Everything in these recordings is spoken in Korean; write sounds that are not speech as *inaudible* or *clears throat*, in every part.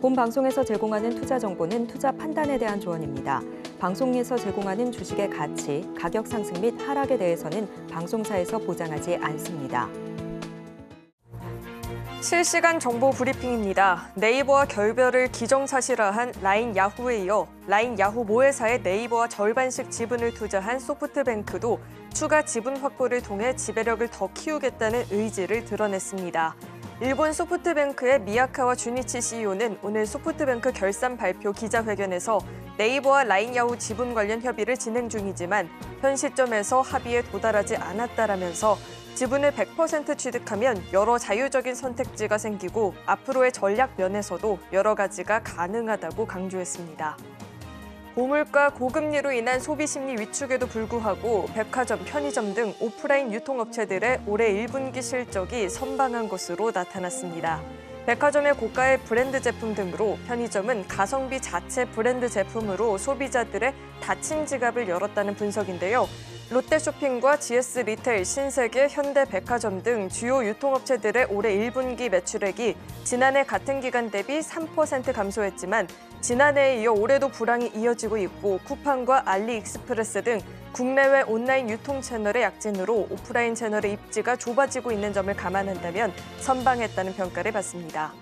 본 방송에서 제공하는 투자 정보는 투자 판단에 대한 조언입니다. 방송에서 제공하는 주식의 가치, 가격 상승 및 하락에 대해서는 방송사에서 보장하지 않습니다. 실시간 정보 브리핑입니다. 네이버와 결별을 기정사실화한 라인 야후에 이어 라인 야후 모회사에 네이버와 절반씩 지분을 투자한 소프트뱅크도 추가 지분 확보를 통해 지배력을 더 키우겠다는 의지를 드러냈습니다. 일본 소프트뱅크의 미야카와 주니치 CEO는 오늘 소프트뱅크 결산 발표 기자회견에서 네이버와 라인 야후 지분 관련 협의를 진행 중이지만 현 시점에서 합의에 도달하지 않았다라면서 지분을 100% 취득하면 여러 자유적인 선택지가 생기고 앞으로의 전략 면에서도 여러 가지가 가능하다고 강조했습니다. 고물가 고금리로 인한 소비 심리 위축에도 불구하고 백화점, 편의점 등 오프라인 유통업체들의 올해 1분기 실적이 선방한 것으로 나타났습니다. 백화점의 고가의 브랜드 제품 등으로 편의점은 가성비 자체 브랜드 제품으로 소비자들의 닫힌 지갑을 열었다는 분석인데요. 롯데쇼핑과 GS 리테일, 신세계, 현대백화점 등 주요 유통업체들의 올해 1분기 매출액이 지난해 같은 기간 대비 3% 감소했지만 지난해에 이어 올해도 불황이 이어지고 있고 쿠팡과 알리익스프레스 등 국내외 온라인 유통 채널의 약진으로 오프라인 채널의 입지가 좁아지고 있는 점을 감안한다면 선방했다는 평가를 받습니다.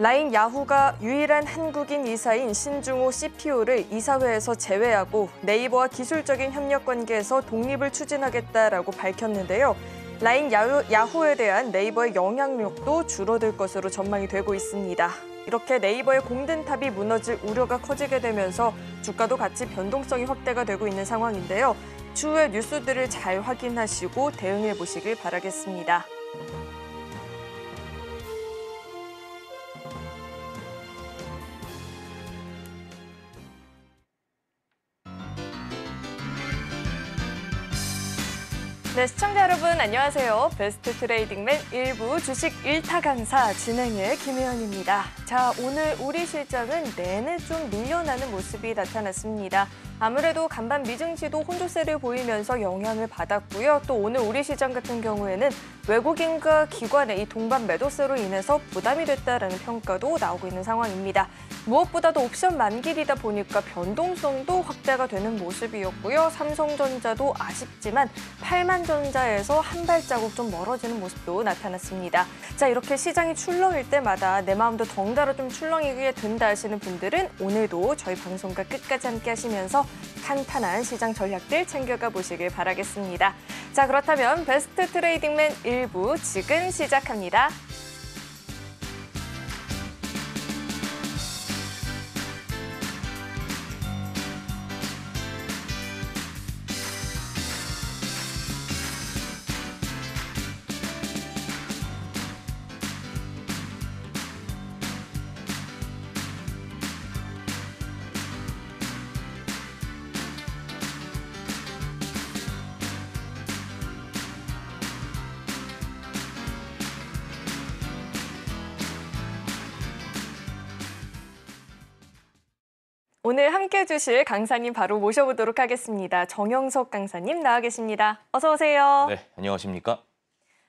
라인 야후가 유일한 한국인 이사인 신중호 CPO를 이사회에서 제외하고 네이버와 기술적인 협력 관계에서 독립을 추진하겠다라고 밝혔는데요. 라인 야후, 에 대한 네이버의 영향력도 줄어들 것으로 전망이 되고 있습니다. 이렇게 네이버의 공든탑이 무너질 우려가 커지게 되면서 주가도 같이 변동성이 확대가 되고 있는 상황인데요. 추후의 뉴스들을 잘 확인하시고 대응해 보시길 바라겠습니다. 네, 시청자 여러분 안녕하세요. 베스트 트레이딩맨 일부 주식 일타 강사 진행의 김혜연입니다. 자, 오늘 우리 실적은 내내 좀 밀려나는 모습이 나타났습니다. 아무래도 간밤 미증시도 혼조세를 보이면서 영향을 받았고요. 또 오늘 우리 시장 같은 경우에는 외국인과 기관의 이 동반 매도세로 인해서 부담이 됐다라는 평가도 나오고 있는 상황입니다. 무엇보다도 옵션 만기이다 보니까 변동성도 확대가 되는 모습이었고요. 삼성전자도 아쉽지만 8만 삼성전자에서 한 발자국 좀 멀어지는 모습도 나타났습니다. 자 이렇게 시장이 출렁일 때마다 내 마음도 덩달아 좀 출렁이게 된다 하시는 분들은 오늘도 저희 방송과 끝까지 함께 하시면서 탄탄한 시장 전략들 챙겨가 보시길 바라겠습니다. 자 그렇다면 베스트 트레이딩맨 일부 지금 시작합니다. 오늘 함께 해주실 강사님 바로 모셔보도록 하겠습니다. 정영석 강사님 나와 계십니다. 어서 오세요. 네, 안녕하십니까?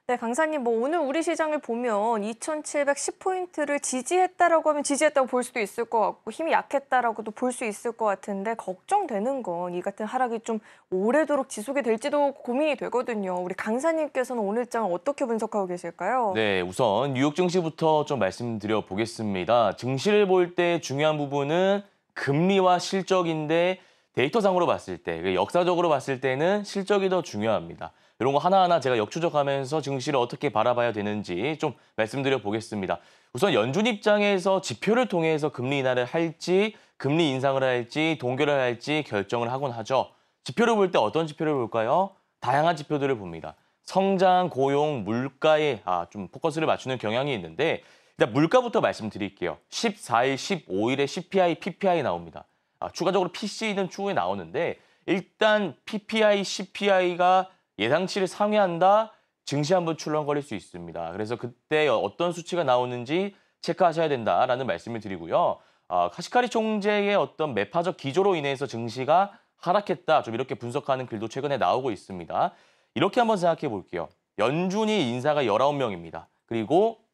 네, 강사님 뭐 오늘 우리 시장을 보면 2,710포인트를 지지했다라고 하면 지지했다고 볼 수도 있을 것 같고 힘이 약했다라고도 볼 수 있을 것 같은데 걱정되는 건 이 같은 하락이 좀 오래도록 지속이 될지도 고민이 되거든요. 우리 강사님께서는 오늘 장을 어떻게 분석하고 계실까요? 네, 우선 뉴욕 증시부터 좀 말씀드려 보겠습니다. 증시를 볼 때 중요한 부분은 금리와 실적인데 데이터상으로 봤을 때, 역사적으로 봤을 때는 실적이 더 중요합니다. 이런 거 하나하나 제가 역추적하면서 증시를 어떻게 바라봐야 되는지 좀 말씀드려 보겠습니다. 우선 연준 입장에서 지표를 통해서 금리 인하를 할지, 금리 인상을 할지, 동결을 할지 결정을 하곤 하죠. 지표를 볼 때 어떤 지표를 볼까요? 다양한 지표들을 봅니다. 성장, 고용, 물가에 아, 좀 포커스를 맞추는 경향이 있는데 일단 물가부터 말씀드릴게요. 14일, 15일에 CPI, PPI 나옵니다. 아, 추가적으로 PC는 추후에 나오는데 일단 PPI, CPI가 예상치를 상회한다. 증시 한번 출렁거릴 수 있습니다. 그래서 그때 어떤 수치가 나오는지 체크하셔야 된다라는 말씀을 드리고요. 아, 카시카리 총재의 어떤 매파적 기조로 인해서 증시가 하락했다. 좀 이렇게 분석하는 글도 최근에 나오고 있습니다. 이렇게 한번 생각해 볼게요. 연준이 인사가 19명입니다. 그리고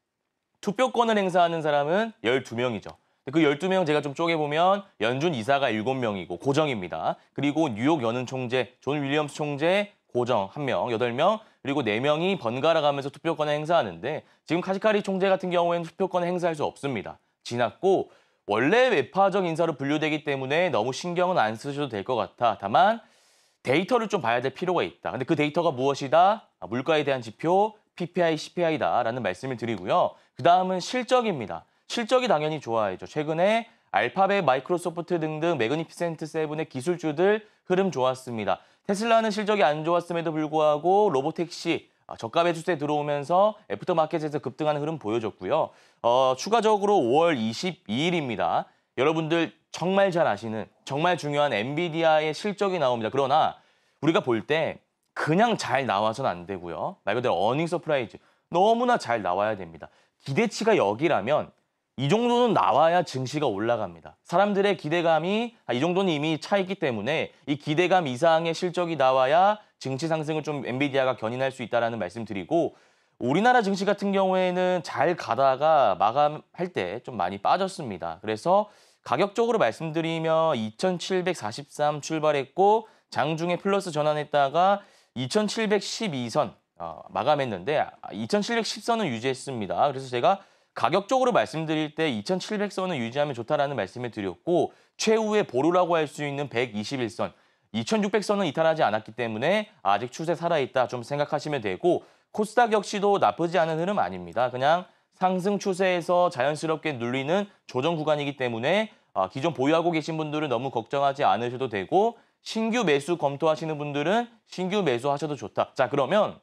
투표권을 행사하는 사람은 12명이죠. 그 12명 제가 좀 쪼개보면 연준 이사가 7명이고 고정입니다. 그리고 뉴욕 연은 총재, 존 윌리엄스 총재 고정 1명, 8명, 그리고 4명이 번갈아 가면서 투표권을 행사하는데 지금 카시카리 총재 같은 경우에는 투표권을 행사할 수 없습니다. 지났고 원래 외파적 인사로 분류되기 때문에 너무 신경은 안 쓰셔도 될 것 같아. 다만 데이터를 좀 봐야 될 필요가 있다. 근데 그 데이터가 무엇이다? 아, 물가에 대한 지표, PPI, CPI다라는 말씀을 드리고요. 그다음은 실적입니다. 실적이 당연히 좋아야죠. 최근에 알파벳, 마이크로소프트 등등 매그니피센트 세븐의 기술주들 흐름 좋았습니다. 테슬라는 실적이 안 좋았음에도 불구하고 로보택시 아, 저가 매수세 들어오면서 애프터마켓에서 급등하는 흐름 보여줬고요. 어, 추가적으로 5월 22일입니다. 여러분들 정말 잘 아시는 정말 중요한 엔비디아의 실적이 나옵니다. 그러나 우리가 볼 때 그냥 잘 나와서는 안 되고요. 말 그대로 어닝 서프라이즈 너무나 잘 나와야 됩니다. 기대치가 여기라면 이 정도는 나와야 증시가 올라갑니다. 사람들의 기대감이 아, 이 정도는 이미 차 있기 때문에 이 기대감 이상의 실적이 나와야 증시 상승을 좀 엔비디아가 견인할 수 있다라는 말씀드리고 우리나라 증시 같은 경우에는 잘 가다가 마감할 때 좀 많이 빠졌습니다. 그래서 가격적으로 말씀드리면 2,743 출발했고 장중에 플러스 전환했다가 2,712선 어, 마감했는데 2,710선은 유지했습니다. 그래서 제가 가격적으로 말씀드릴 때 2,700선을 유지하면 좋다라는 말씀을 드렸고 최후의 보루라고 할 수 있는 121선, 2,600선은 이탈하지 않았기 때문에 아직 추세 살아있다 좀 생각하시면 되고 코스닥 역시도 나쁘지 않은 흐름 아닙니다. 그냥 상승 추세에서 자연스럽게 눌리는 조정 구간이기 때문에 어, 기존 보유하고 계신 분들은 너무 걱정하지 않으셔도 되고 신규 매수 검토하시는 분들은 신규 매수하셔도 좋다. 자 그러면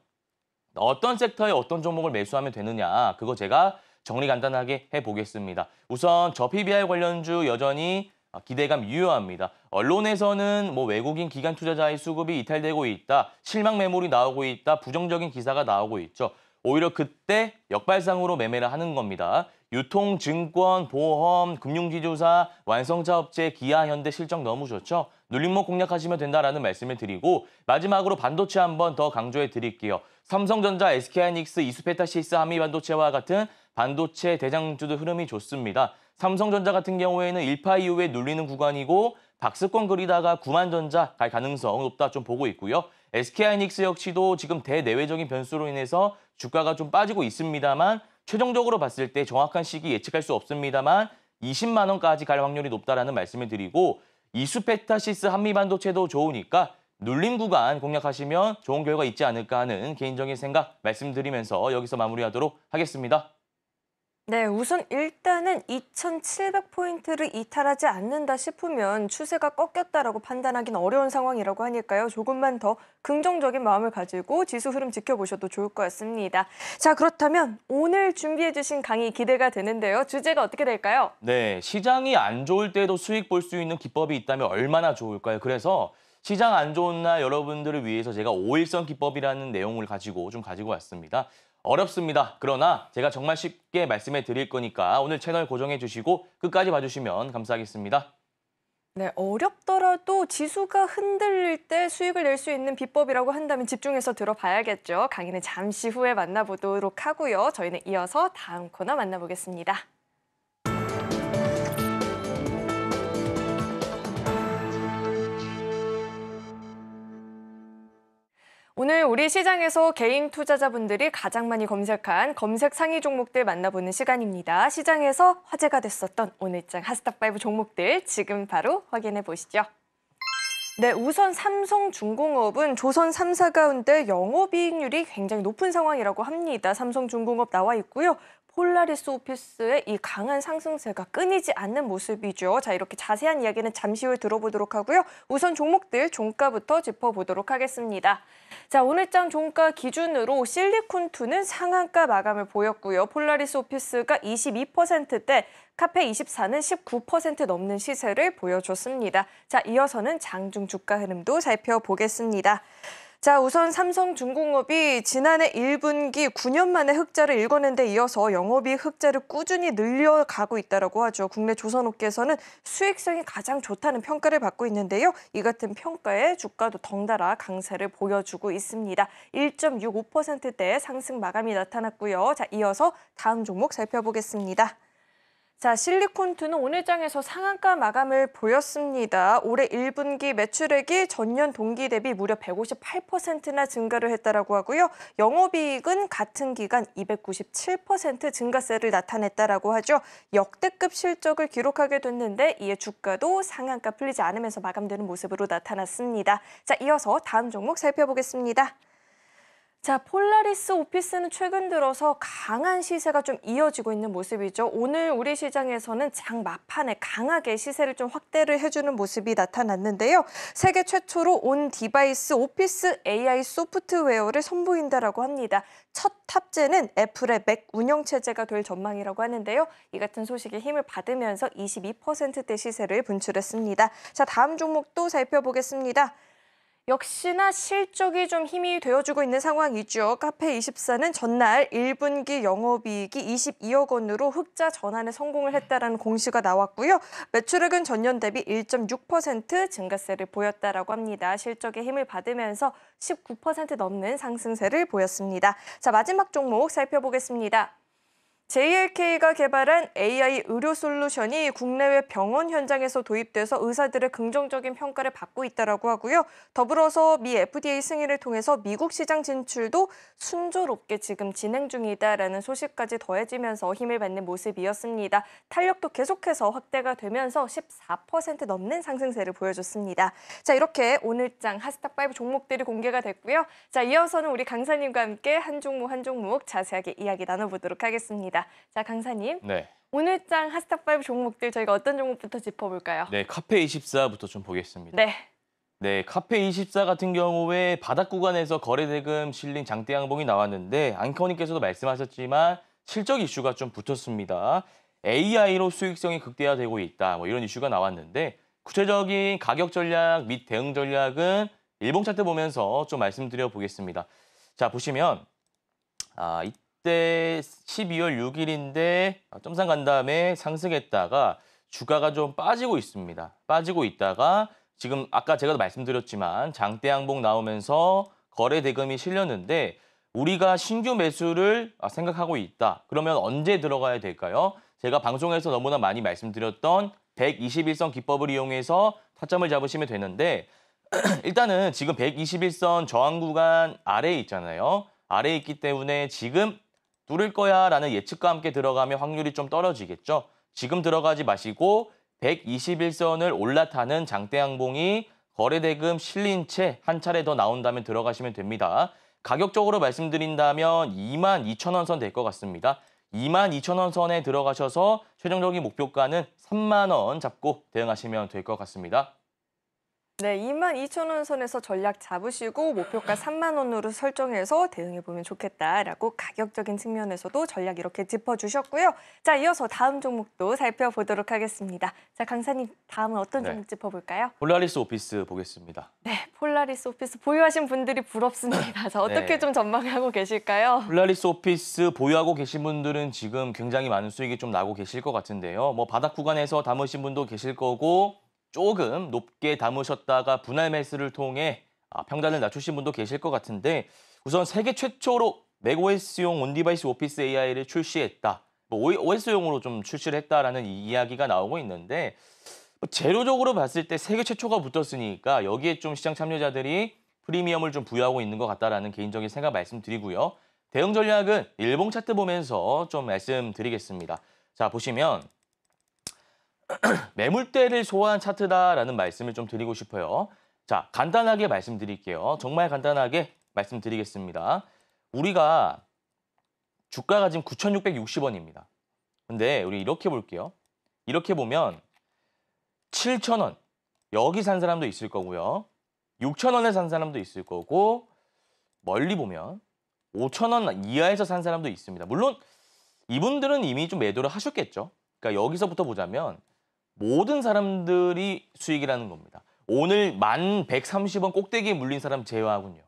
어떤 섹터에 어떤 종목을 매수하면 되느냐 그거 제가 정리 간단하게 해보겠습니다. 우선 저 PBR 관련주 여전히 아, 기대감 유효합니다. 언론에서는 뭐 외국인 기관 투자자의 수급이 이탈되고 있다, 실망 매물이 나오고 있다, 부정적인 기사가 나오고 있죠. 오히려 그때 역발상으로 매매를 하는 겁니다. 유통, 증권, 보험, 금융지조사 완성차업체, 기아, 현대 실적 너무 좋죠? 눌림목 공략하시면 된다라는 말씀을 드리고 마지막으로 반도체 한번더 강조해 드릴게요. 삼성전자, SK하이닉스, 이스페타시스하미반도체와 같은 반도체 대장주도 흐름이 좋습니다. 삼성전자 같은 경우에는 1파 이후에 눌리는 구간이고 박스권 그리다가 9만전자 갈 가능성 높다 좀 보고 있고요. SK하이닉스 역시도 지금 대내외적인 변수로 인해서 주가가 좀 빠지고 있습니다만 최종적으로 봤을 때 정확한 시기 예측할 수 없습니다만 20만 원까지 갈 확률이 높다라는 말씀을 드리고 이수페타시스 한미반도체도 좋으니까 눌림 구간 공략하시면 좋은 결과 있지 않을까 하는 개인적인 생각 말씀드리면서 여기서 마무리하도록 하겠습니다. 네, 우선 일단은 2,700포인트를 이탈하지 않는다 싶으면 추세가 꺾였다라고 판단하긴 어려운 상황이라고 하니까요. 조금만 더 긍정적인 마음을 가지고 지수 흐름 지켜보셔도 좋을 것 같습니다. 자, 그렇다면 오늘 준비해 주신 강의 기대가 되는데요. 주제가 어떻게 될까요? 네, 시장이 안 좋을 때도 수익 볼 수 있는 기법이 있다면 얼마나 좋을까요? 그래서 시장 안 좋은 날 여러분들을 위해서 제가 오일선 기법이라는 내용을 가지고 좀 가지고 왔습니다. 어렵습니다. 그러나 제가 정말 쉽게 말씀해 드릴 거니까 오늘 채널 고정해 주시고 끝까지 봐주시면 감사하겠습니다. 네, 어렵더라도 지수가 흔들릴 때 수익을 낼 수 있는 비법이라고 한다면 집중해서 들어봐야겠죠. 강의는 잠시 후에 만나보도록 하고요. 저희는 이어서 다음 코너 만나보겠습니다. 오늘 우리 시장에서 개인 투자자분들이 가장 많이 검색한 검색 상위 종목들 만나보는 시간입니다. 시장에서 화제가 됐었던 오늘장 하스탑5 종목들 지금 바로 확인해 보시죠. 네, 우선 삼성중공업은 조선 3사 가운데 영업이익률이 굉장히 높은 상황이라고 합니다. 삼성중공업 나와 있고요. 폴라리스 오피스의 이 강한 상승세가 끊이지 않는 모습이죠. 자, 이렇게 자세한 이야기는 잠시 후에 들어보도록 하고요. 우선 종목들 종가부터 짚어보도록 하겠습니다. 자, 오늘장 종가 기준으로 실리콘2는 상한가 마감을 보였고요. 폴라리스 오피스가 22%대, 카페 24는 19% 넘는 시세를 보여줬습니다. 자, 이어서는 장중 주가 흐름도 살펴보겠습니다. 자, 우선 삼성중공업이 지난해 1분기 9년 만에 흑자를 읽궈낸데 이어서 영업이 흑자를 꾸준히 늘려가고 있다고 하죠. 국내 조선업계에서는 수익성이 가장 좋다는 평가를 받고 있는데요. 이 같은 평가에 주가도 덩달아 강세를 보여주고 있습니다. 1.65%대 상승 마감이 나타났고요. 자, 이어서 다음 종목 살펴보겠습니다. 자, 실리콘2는 오늘 장에서 상한가 마감을 보였습니다. 올해 1분기 매출액이 전년 동기 대비 무려 158%나 증가를 했다라고 하고요. 영업이익은 같은 기간 297% 증가세를 나타냈다라고 하죠. 역대급 실적을 기록하게 됐는데 이에 주가도 상한가 풀리지 않으면서 마감되는 모습으로 나타났습니다. 자, 이어서 다음 종목 살펴보겠습니다. 자, 폴라리스 오피스는 최근 들어서 강한 시세가 좀 이어지고 있는 모습이죠. 오늘 우리 시장에서는 장 막판에 강하게 시세를 좀 확대를 해주는 모습이 나타났는데요. 세계 최초로 온 디바이스 오피스 AI 소프트웨어를 선보인다라고 합니다. 첫 탑재는 애플의 맥 운영체제가 될 전망이라고 하는데요. 이 같은 소식에 힘을 받으면서 22%대 시세를 분출했습니다. 자, 다음 종목도 살펴보겠습니다. 역시나 실적이 좀 힘이 되어주고 있는 상황이죠. 카페24는 전날 1분기 영업이익이 22억 원으로 흑자 전환에 성공을 했다라는 공시가 나왔고요. 매출액은 전년 대비 1.6% 증가세를 보였다라고 합니다. 실적에 힘을 받으면서 19% 넘는 상승세를 보였습니다. 자, 마지막 종목 살펴보겠습니다. JLK가 개발한 AI 의료 솔루션이 국내외 병원 현장에서 도입돼서 의사들의 긍정적인 평가를 받고 있다고 하고요. 더불어서 미 FDA 승인을 통해서 미국 시장 진출도 순조롭게 지금 진행 중이다라는 소식까지 더해지면서 힘을 받는 모습이었습니다. 탄력도 계속해서 확대가 되면서 14% 넘는 상승세를 보여줬습니다. 자, 이렇게 오늘장 하스탁 5 종목들이 공개가 됐고요. 자, 이어서는 우리 강사님과 함께 한 종목 한 종목 자세하게 이야기 나눠보도록 하겠습니다. 있습니다. 자, 강사님. 네. 오늘장 핫스탑5 종목들 저희가 어떤 종목부터 짚어볼까요? 네, 카페24부터 좀 보겠습니다. 네. 네, 카페24 같은 경우에 바닥 구간에서 거래대금 실린 장대 양봉이 나왔는데 안커님께서도 말씀하셨지만 실적 이슈가 좀 붙었습니다. AI로 수익성이 극대화되고 있다. 뭐 이런 이슈가 나왔는데 구체적인 가격 전략 및 대응 전략은 일봉 차트 보면서 좀 말씀드려 보겠습니다. 자, 보시면 아, 그때 12월 6일인데 아, 점상 간 다음에 상승했다가 주가가 좀 빠지고 있습니다. 빠지고 있다가 지금 아까 제가 말씀드렸지만 장대 항복 나오면서 거래 대금이 실렸는데 우리가 신규 매수를 아, 생각하고 있다. 그러면 언제 들어가야 될까요? 제가 방송에서 너무나 많이 말씀드렸던 121선 기법을 이용해서 타점을 잡으시면 되는데 *clears throat* 일단은 지금 121선 저항 구간 아래에 있잖아요. 아래에 있기 때문에 지금 누을 거야 라는 예측과 함께 들어가면 확률이 좀 떨어지겠죠. 지금 들어가지 마시고 121선을 올라타는 장대항봉이 거래대금 실린 채 한 차례 더 나온다면 들어가시면 됩니다. 가격적으로 말씀드린다면 2 2 0 0 0원선 될 것 같습니다. 2 2 0 0 0원 선에 들어가셔서 최종적인 목표가는 3만 원 잡고 대응하시면 될 것 같습니다. 네, 2만 2천 원 선에서 전략 잡으시고 목표가 3만 원으로 설정해서 대응해 보면 좋겠다라고 가격적인 측면에서도 전략 이렇게 짚어주셨고요. 자, 이어서 다음 종목도 살펴보도록 하겠습니다. 자, 강사님 다음은 어떤 네. 종목 짚어볼까요? 폴라리스 오피스 보겠습니다. 네, 폴라리스 오피스 보유하신 분들이 부럽습니다. 자, 어떻게 네. 좀 전망하고 계실까요? 폴라리스 오피스 보유하고 계신 분들은 지금 굉장히 많은 수익이 좀 나고 계실 것 같은데요. 뭐 바닥 구간에서 담으신 분도 계실 거고 조금 높게 담으셨다가 분할 매수를 통해 아, 평단을 낮추신 분도 계실 것 같은데 우선 세계 최초로 맥OS용 온디바이스 오피스 AI를 출시했다. 뭐 OS용으로 좀 출시를 했다라는 이야기가 나오고 있는데 뭐 재료적으로 봤을 때 세계 최초가 붙었으니까 여기에 좀 시장 참여자들이 프리미엄을 좀 부여하고 있는 것 같다라는 개인적인 생각 말씀드리고요. 대응 전략은 일봉 차트 보면서 좀 말씀드리겠습니다. 자 보시면 *clears throat* 매물대를 소화한 차트다라는 말씀을 좀 드리고 싶어요. 자, 간단하게 말씀드릴게요. 정말 간단하게 말씀드리겠습니다. 우리가 주가가 지금 9,660원입니다. 근데 우리 이렇게 볼게요. 이렇게 보면 7,000원 여기 산 사람도 있을 거고요. 6,000원에 산 사람도 있을 거고 멀리 보면 5,000원 이하에서 산 사람도 있습니다. 물론 이분들은 이미 좀 매도를 하셨겠죠. 그러니까 여기서부터 보자면 모든 사람들이 수익이라는 겁니다. 오늘 만 130원 꼭대기에 물린 사람 제외하군요.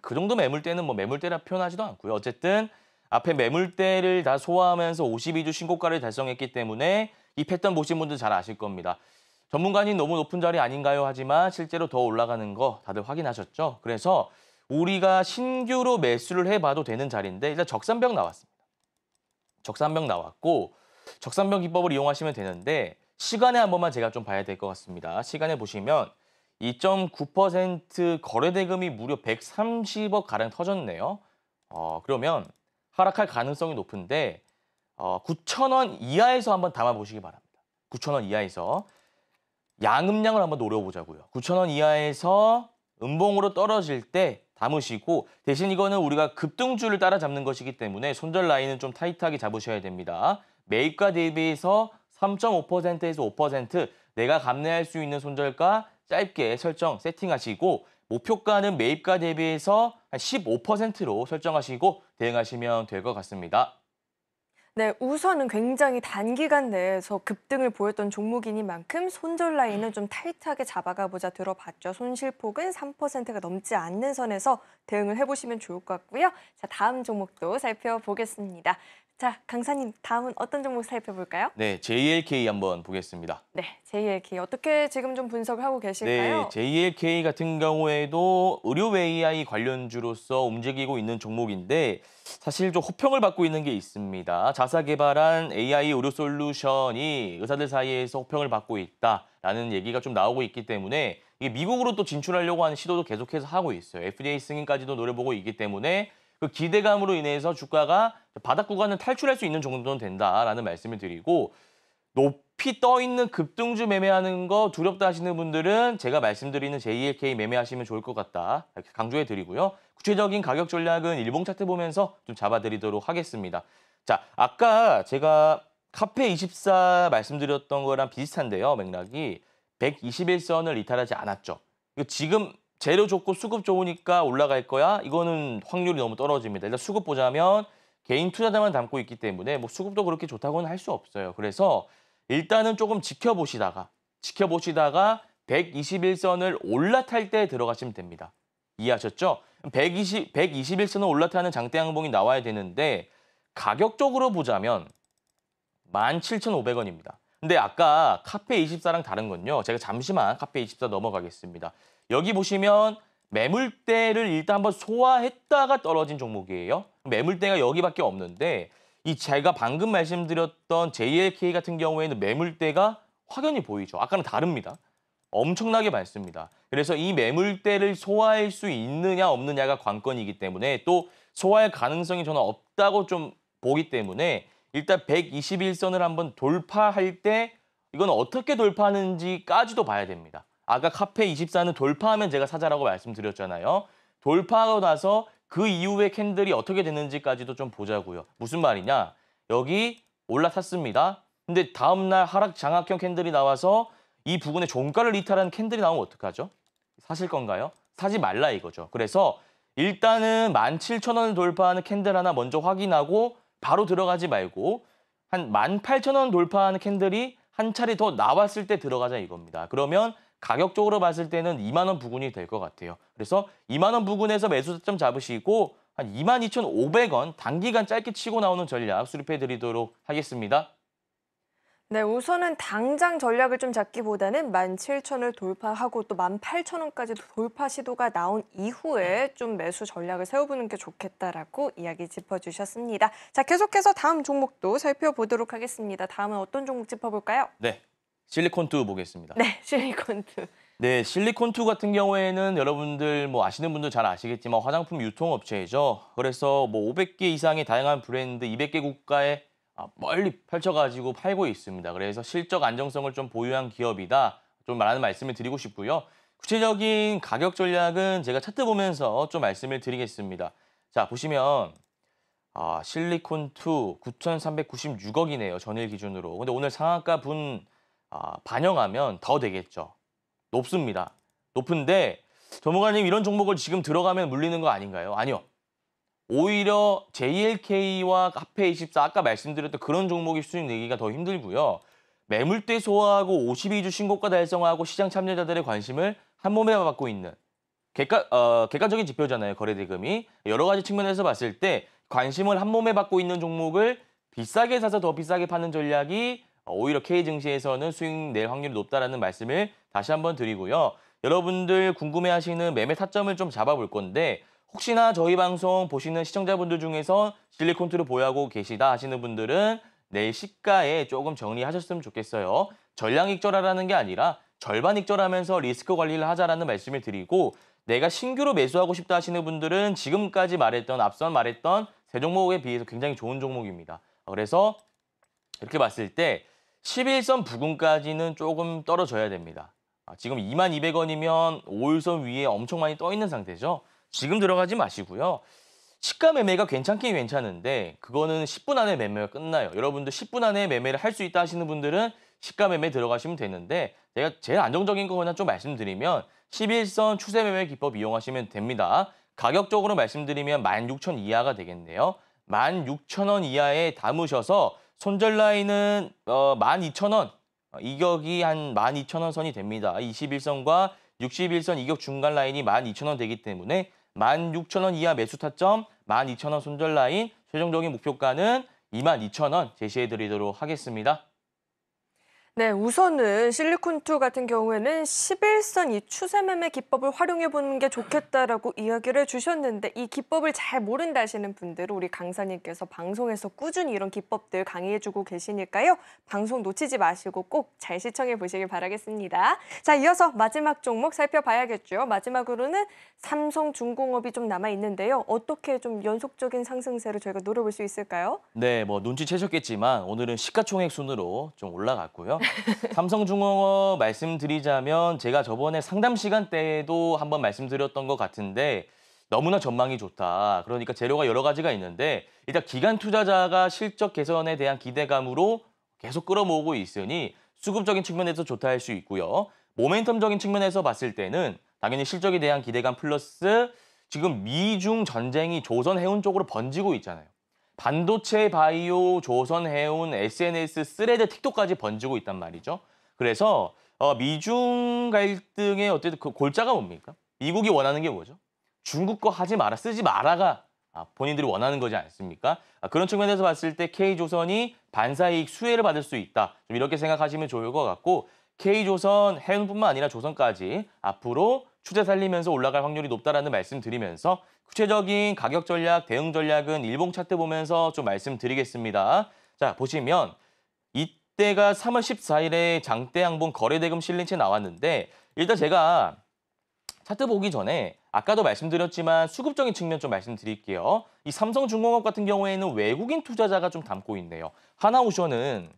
그 정도 매물대는 뭐 매물대라 표현하지도 않고요. 어쨌든 앞에 매물대를 다 소화하면서 52주 신고가를 달성했기 때문에 이 패턴 보신 분들 잘 아실 겁니다. 전문가님 너무 높은 자리 아닌가요? 하지만 실제로 더 올라가는 거 다들 확인하셨죠? 그래서 우리가 신규로 매수를 해봐도 되는 자리인데 일단 적산병 나왔습니다. 적산병 나왔고 적산병 기법을 이용하시면 되는데 시간에 한 번만 제가 좀 봐야 될 것 같습니다. 시간에 보시면 2.9% 거래대금이 무려 130억 가량 터졌네요. 어, 그러면 하락할 가능성이 높은데 어, 9천원 이하에서 한번 담아 보시기 바랍니다. 9천원 이하에서 양음량을 한번 노려보자고요. 9천원 이하에서 음봉으로 떨어질 때 담으시고 대신 이거는 우리가 급등주를 따라잡는 것이기 때문에 손절 라인은 좀 타이트하게 잡으셔야 됩니다. 매입과 대비해서 3.5%에서 5% 내가 감내할 수 있는 손절과 짧게 설정 세팅하시고 목표가는 매입가 대비해서 한 15%로 설정하시고 대응하시면 될 것 같습니다. 네, 우선은 굉장히 단기간 내에서 급등을 보였던 종목이니 만큼 손절 라인을좀 타이트하게 잡아가 보자 들어봤죠. 손실폭은 3%가 넘지 않는 선에서 대응을 해보시면 좋을 것 같고요. 자, 다음 종목도 살펴보겠습니다. 자, 강사님 다음은 어떤 종목 살펴볼까요? 네, JLK 한번 보겠습니다. 네, JLK 어떻게 지금 좀 분석을 하고 네, 계실까요? 네, JLK 같은 경우에도 의료 AI 관련주로서 움직이고 있는 종목인데 사실 좀 호평을 받고 있는 게 있습니다. 자사 개발한 AI 의료 솔루션이 의사들 사이에서 호평을 받고 있다라는 얘기가 좀 나오고 있기 때문에 이게 미국으로 또 진출하려고 하는 시도도 계속해서 하고 있어요. FDA 승인까지도 노려보고 있기 때문에 그 기대감으로 인해서 주가가 바닥 구간을 탈출할 수 있는 정도는 된다라는 말씀을 드리고 높이 떠 있는 급등주 매매하는 거 두렵다 하시는 분들은 제가 말씀드리는 JLK e 매매하시면 좋을 것 같다 이렇게 강조해 드리고요. 구체적인 가격 전략은 일봉 차트 보면서 좀 잡아드리도록 하겠습니다. 자, 아까 제가 카페 24 말씀드렸던 거랑 비슷한데요, 맥락이 121선을 이탈하지 않았죠. 지금 재료 좋고 수급 좋으니까 올라갈 거야? 이거는 확률이 너무 떨어집니다. 일단 수급 보자면 개인 투자자만 담고 있기 때문에 뭐 수급도 그렇게 좋다고는 할 수 없어요. 그래서 일단은 조금 지켜보시다가 지켜보시다가 121선을 올라탈 때 들어가시면 됩니다. 이해하셨죠? 120, 121선을 올라타는 장대 항봉이 나와야 되는데 가격적으로 보자면 17,500원입니다. 근데 아까 카페24랑 다른 건요. 제가 잠시만 카페24 넘어가겠습니다. 여기 보시면 매물대를 일단 한번 소화했다가 떨어진 종목이에요. 매물대가 여기밖에 없는데 이 제가 방금 말씀드렸던 JLK 같은 경우에는 매물대가 확연히 보이죠. 아까는 다릅니다. 엄청나게 많습니다. 그래서 이 매물대를 소화할 수 있느냐 없느냐가 관건이기 때문에 또 소화할 가능성이 저는 없다고 좀 보기 때문에 일단 121선을 한번 돌파할 때 이건 어떻게 돌파하는지까지도 봐야 됩니다. 아까 카페 24는 돌파하면 제가 사자라고 말씀드렸잖아요. 돌파하고 나서 그 이후에 캔들이 어떻게 됐는지까지도 좀 보자고요. 무슨 말이냐? 여기 올라탔습니다. 근데 다음날 하락 장악형 캔들이 나와서 이 부근에 종가를 이탈한 캔들이 나오면 어떡하죠? 사실 건가요? 사지 말라 이거죠. 그래서 일단은 17,000원을 돌파하는 캔들 하나 먼저 확인하고 바로 들어가지 말고 한 18,000원 돌파하는 캔들이 한 차례 더 나왔을 때 들어가자 이겁니다. 그러면 가격적으로 봤을 때는 2만 원 부근이 될 것 같아요. 그래서 2만 원 부근에서 매수 점 잡으시고 한 22,500원 만 단기간 짧게 치고 나오는 전략 수립해 드리도록 하겠습니다. 네, 우선은 당장 전략을 좀 잡기보다는 17,000을 돌파하고 또 18,000원까지 돌파 시도가 나온 이후에 좀 매수 전략을 세워보는 게 좋겠다라고 이야기 짚어주셨습니다. 자, 계속해서 다음 종목도 살펴보도록 하겠습니다. 다음은 어떤 종목 짚어볼까요? 네, 실리콘투 보겠습니다. 네, *laughs* 실리콘투. 네, 실리콘투 같은 경우에는 여러분들 뭐 아시는 분들 잘 아시겠지만 화장품 유통업체죠 그래서 뭐 500개 이상의 다양한 브랜드 200개 국가에 아, 멀리 펼쳐가지고 팔고 있습니다. 그래서 실적 안정성을 좀 보유한 기업이다. 좀 말하는 말씀을 드리고 싶고요. 구체적인 가격 전략은 제가 차트 보면서 좀 말씀을 드리겠습니다. 자, 보시면 아, 실리콘2 9,396억이네요. 전일 기준으로. 근데 오늘 상한가 분 아, 반영하면 더 되겠죠. 높습니다. 높은데 전문가님 이런 종목을 지금 들어가면 물리는 거 아닌가요? 아니요. 오히려 JLK와 카페24 아까 말씀드렸던 그런 종목이 수익 내기가 더 힘들고요. 매물대 소화하고 52주 신고가 달성하고 시장 참여자들의 관심을 한 몸에 받고 있는 객관, 어, 객관적인 지표잖아요. 거래대금이. 여러 가지 측면에서 봤을 때 관심을 한 몸에 받고 있는 종목을 비싸게 사서 더 비싸게 파는 전략이 어, 오히려 K 증시에서는 수익 낼 확률이 높다라는 말씀을 다시 한번 드리고요. 여러분들 궁금해하시는 매매 타점을 좀 잡아볼 건데 혹시나 저희 방송 보시는 시청자분들 중에서 실리콘트를 보유하고 계시다 하시는 분들은 내일 시가에 조금 정리하셨으면 좋겠어요. 전량 익절하라는 게 아니라 절반 익절하면서 리스크 관리를 하자라는 말씀을 드리고 내가 신규로 매수하고 싶다 하시는 분들은 지금까지 말했던 앞선 말했던 세 종목에 비해서 굉장히 좋은 종목입니다. 그래서 이렇게 봤을 때 11선 부근까지는 조금 떨어져야 됩니다. 아, 지금 2200원이면 5일선 위에 엄청 많이 떠 있는 상태죠. 지금 들어가지 마시고요. 시가 매매가 괜찮긴 괜찮은데 그거는 10분 안에 매매가 끝나요. 여러분도 10분 안에 매매를 할 수 있다 하시는 분들은 시가 매매 들어가시면 되는데 제가 제일 안정적인 거 하나 좀 말씀드리면 11선 추세 매매 기법 이용하시면 됩니다. 가격적으로 말씀드리면 16,000 이하가 되겠네요. 16,000원 이하에 담으셔서 손절 라인은 어, 12,000원, 이격이 한 12,000원 선이 됩니다. 21선과 61선 이격 중간 라인이 12,000원 되기 때문에 16,000원 이하 매수 타점, 12,000원 손절 라인, 최종적인 목표가는 22,000원 제시해 드리도록 하겠습니다. 네, 우선은 실리콘2 같은 경우에는 11선 이 추세매매 기법을 활용해 보는 게 좋겠다라고 이야기를 주셨는데 이 기법을 잘 모른다 하시는 분들 은 우리 강사님께서 방송에서 꾸준히 이런 기법들 강의해 주고 계시니까요. 방송 놓치지 마시고 꼭 잘 시청해 보시길 바라겠습니다. 자, 이어서 마지막 종목 살펴봐야겠죠. 마지막으로는 삼성중공업이 좀 남아 있는데요. 어떻게 좀 연속적인 상승세를 저희가 노려볼 수 있을까요? 네, 뭐 눈치채셨겠지만 오늘은 시가총액 순으로 좀 올라갔고요. *laughs* 삼성중공업 말씀드리자면 제가 저번에 상담 시간 때에도 한번 말씀드렸던 것 같은데 너무나 전망이 좋다. 그러니까 재료가 여러 가지가 있는데 일단 기간 투자자가 실적 개선에 대한 기대감으로 계속 끌어모으고 있으니 수급적인 측면에서 좋다 할 수 있고요. 모멘텀적인 측면에서 봤을 때는 당연히 실적에 대한 기대감 플러스 지금 미중 전쟁이 조선 해운 쪽으로 번지고 있잖아요. 반도체, 바이오, 조선, 해운, SNS, 쓰레드, 틱톡까지 번지고 있단 말이죠. 그래서 어, 미중 갈등의 어쨌든 그 골자가 뭡니까? 미국이 원하는 게 뭐죠? 중국 거 하지 마라, 쓰지 마라가 아, 본인들이 원하는 거지 않습니까? 아, 그런 측면에서 봤을 때 K조선이 반사이익 수혜를 받을 수 있다. 좀 이렇게 생각하시면 좋을 것 같고 K조선 해운뿐만 아니라 조선까지 앞으로 추세 살리면서 올라갈 확률이 높다라는 말씀드리면서 구체적인 가격 전략, 대응 전략은 일봉 차트 보면서 좀 말씀드리겠습니다. 자, 보시면 이때가 3월 14일에 장대 양봉 거래대금 실린 채 나왔는데 일단 제가 차트 보기 전에 아까도 말씀드렸지만 수급적인 측면 좀 말씀드릴게요. 이 삼성중공업 같은 경우에는 외국인 투자자가 좀 담고 있네요. 하나오션은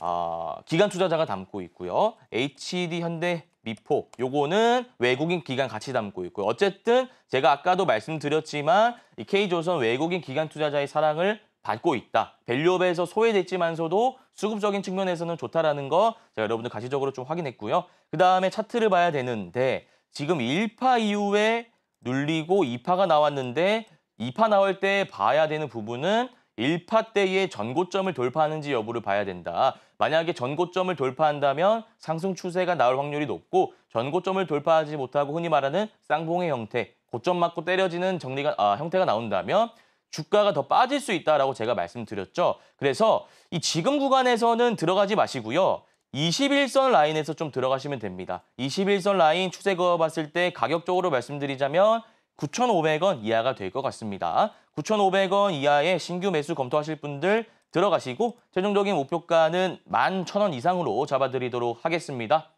어, 아, 기간 투자자가 담고 있고요. HD 현대 미포 요거는 외국인 기관 같이 담고 있고요. 어쨌든 제가 아까도 말씀드렸지만 이 K조선 외국인 기관 투자자의 사랑을 받고 있다. 밸류업에서 소외됐지만서도 수급적인 측면에서는 좋다라는 거 제가 여러분들 가시적으로 좀 확인했고요. 그다음에 차트를 봐야 되는데 지금 1파 이후에 눌리고 2파가 나왔는데 2파 나올 때 봐야 되는 부분은 1파 때의 전고점을 돌파하는지 여부를 봐야 된다. 만약에 전고점을 돌파한다면 상승 추세가 나올 확률이 높고 전고점을 돌파하지 못하고 흔히 말하는 쌍봉의 형태, 고점 맞고 때려지는 정리가 아, 형태가 나온다면 주가가 더 빠질 수 있다라고 제가 말씀드렸죠. 그래서 이 지금 구간에서는 들어가지 마시고요. 21선 라인에서 좀 들어가시면 됩니다. 21선 라인 추세 그어봤을 때 가격적으로 말씀드리자면 9,500원 이하가 될 것 같습니다. 9,500원 이하의 신규 매수 검토하실 분들 들어가시고 최종적인 목표가는 11,000원 이상으로 잡아드리도록 하겠습니다.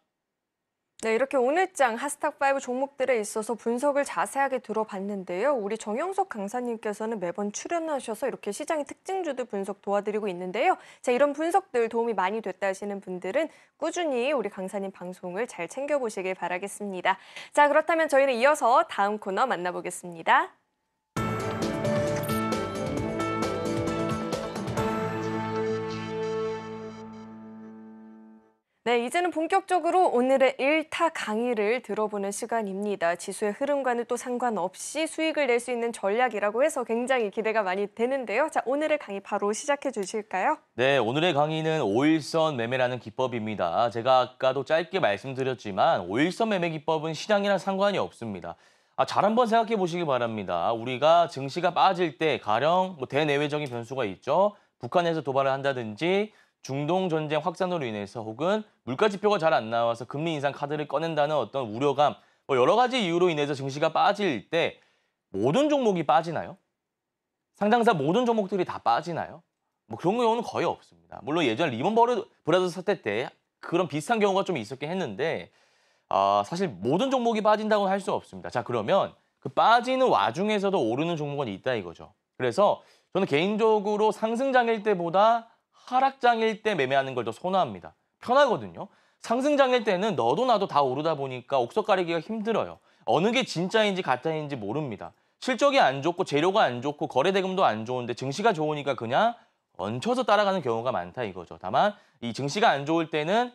네, 이렇게 오늘장 하스탁5 종목들에 있어서 분석을 자세하게 들어봤는데요. 우리 정영석 강사님께서는 매번 출연하셔서 이렇게 시장의 특징주들 분석 도와드리고 있는데요. 자, 이런 분석들 도움이 많이 됐다 하시는 분들은 꾸준히 우리 강사님 방송을 잘 챙겨보시길 바라겠습니다. 자, 그렇다면 저희는 이어서 다음 코너 만나보겠습니다. 네, 이제는 본격적으로 오늘의 일타 강의를 들어보는 시간입니다. 지수의 흐름과는 또 상관없이 수익을 낼 수 있는 전략이라고 해서 굉장히 기대가 많이 되는데요. 자, 오늘의 강의 바로 시작해 주실까요? 네, 오늘의 강의는 오일선 매매라는 기법입니다. 제가 아까도 짧게 말씀드렸지만 오일선 매매 기법은 시장이랑 상관이 없습니다. 아, 잘 한번 생각해 보시기 바랍니다. 우리가 증시가 빠질 때 가령 뭐 대내외적인 변수가 있죠. 북한에서 도발을 한다든지 중동 전쟁 확산으로 인해서 혹은 물가 지표가 잘 안 나와서 금리 인상 카드를 꺼낸다는 어떤 우려감 뭐 여러 가지 이유로 인해서 증시가 빠질 때 모든 종목이 빠지나요? 상장사 모든 종목들이 다 빠지나요? 뭐 그런 경우는 거의 없습니다. 물론 예전 리먼 브라더스 사태 때 그런 비슷한 경우가 좀 있었긴 했는데 어, 사실 모든 종목이 빠진다고 할수 없습니다. 자 그러면 그 빠지는 와중에서도 오르는 종목은 있다 이거죠. 그래서 저는 개인적으로 상승장일 때보다 하락장일 때 매매하는 걸 더 선호합니다. 편하거든요. 상승장일 때는 너도 나도 다 오르다 보니까 옥석 가리기가 힘들어요. 어느 게 진짜인지 가짜인지 모릅니다. 실적이 안 좋고 재료가 안 좋고 거래 대금도 안 좋은데 증시가 좋으니까 그냥 얹혀서 따라가는 경우가 많다 이거죠. 다만 이 증시가 안 좋을 때는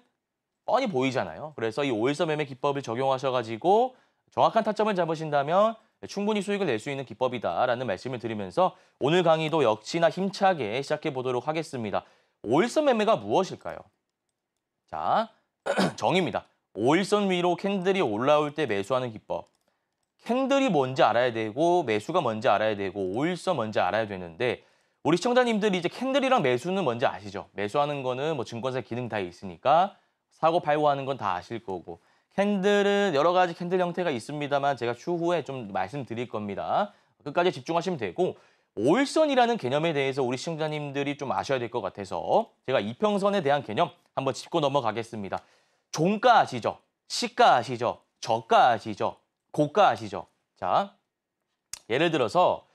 뻔히 보이잖아요. 그래서 이 오일선 매매 기법을 적용하셔가지고 정확한 타점을 잡으신다면 충분히 수익을 낼 수 있는 기법이다라는 말씀을 드리면서 오늘 강의도 역시나 힘차게 시작해 보도록 하겠습니다. 오일선 매매가 무엇일까요? 자, *clears throat* 정입니다. 오일선 위로 캔들이 올라올 때 매수하는 기법. 캔들이 뭔지 알아야 되고 매수가 뭔지 알아야 되고 오일선 뭔지 알아야 되는데 우리 시청자님들이 이제 캔들이랑 매수는 뭔지 아시죠? 매수하는 거는 뭐 증권사 기능 다 있으니까 사고 팔고 하는 건 다 아실 거고 캔들은 여러 가지 캔들 형태가 있습니다만 제가 추후에 좀 말씀드릴 겁니다. 끝까지 집중하시면 되고 오일선이라는 개념에 대해서 우리 시청자님들이 좀 아셔야 될 것 같아서 제가 이평선에 대한 개념 한번 짚고 넘어가겠습니다. 종가 아시죠? 시가 아시죠? 저가 아시죠? 고가 아시죠? 자, 예를 들어서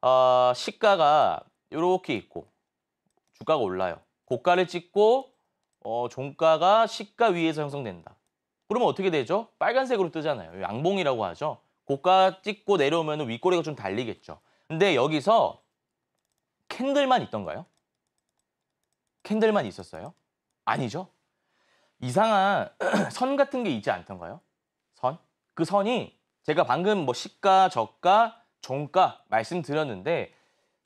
어, 시가가 이렇게 있고 주가가 올라요. 고가를 찍고 어, 종가가 시가 위에서 형성된다. 그러면 어떻게 되죠? 빨간색으로 뜨잖아요. 양봉이라고 하죠. 고가 찍고 내려오면 윗꼬리가 좀 달리겠죠. 근데 여기서 캔들만 있던가요? 캔들만 있었어요? 아니죠. 이상한 *clears throat* 선 같은 게 있지 않던가요? 선? 그 선이 제가 방금 뭐 시가, 저가, 종가 말씀드렸는데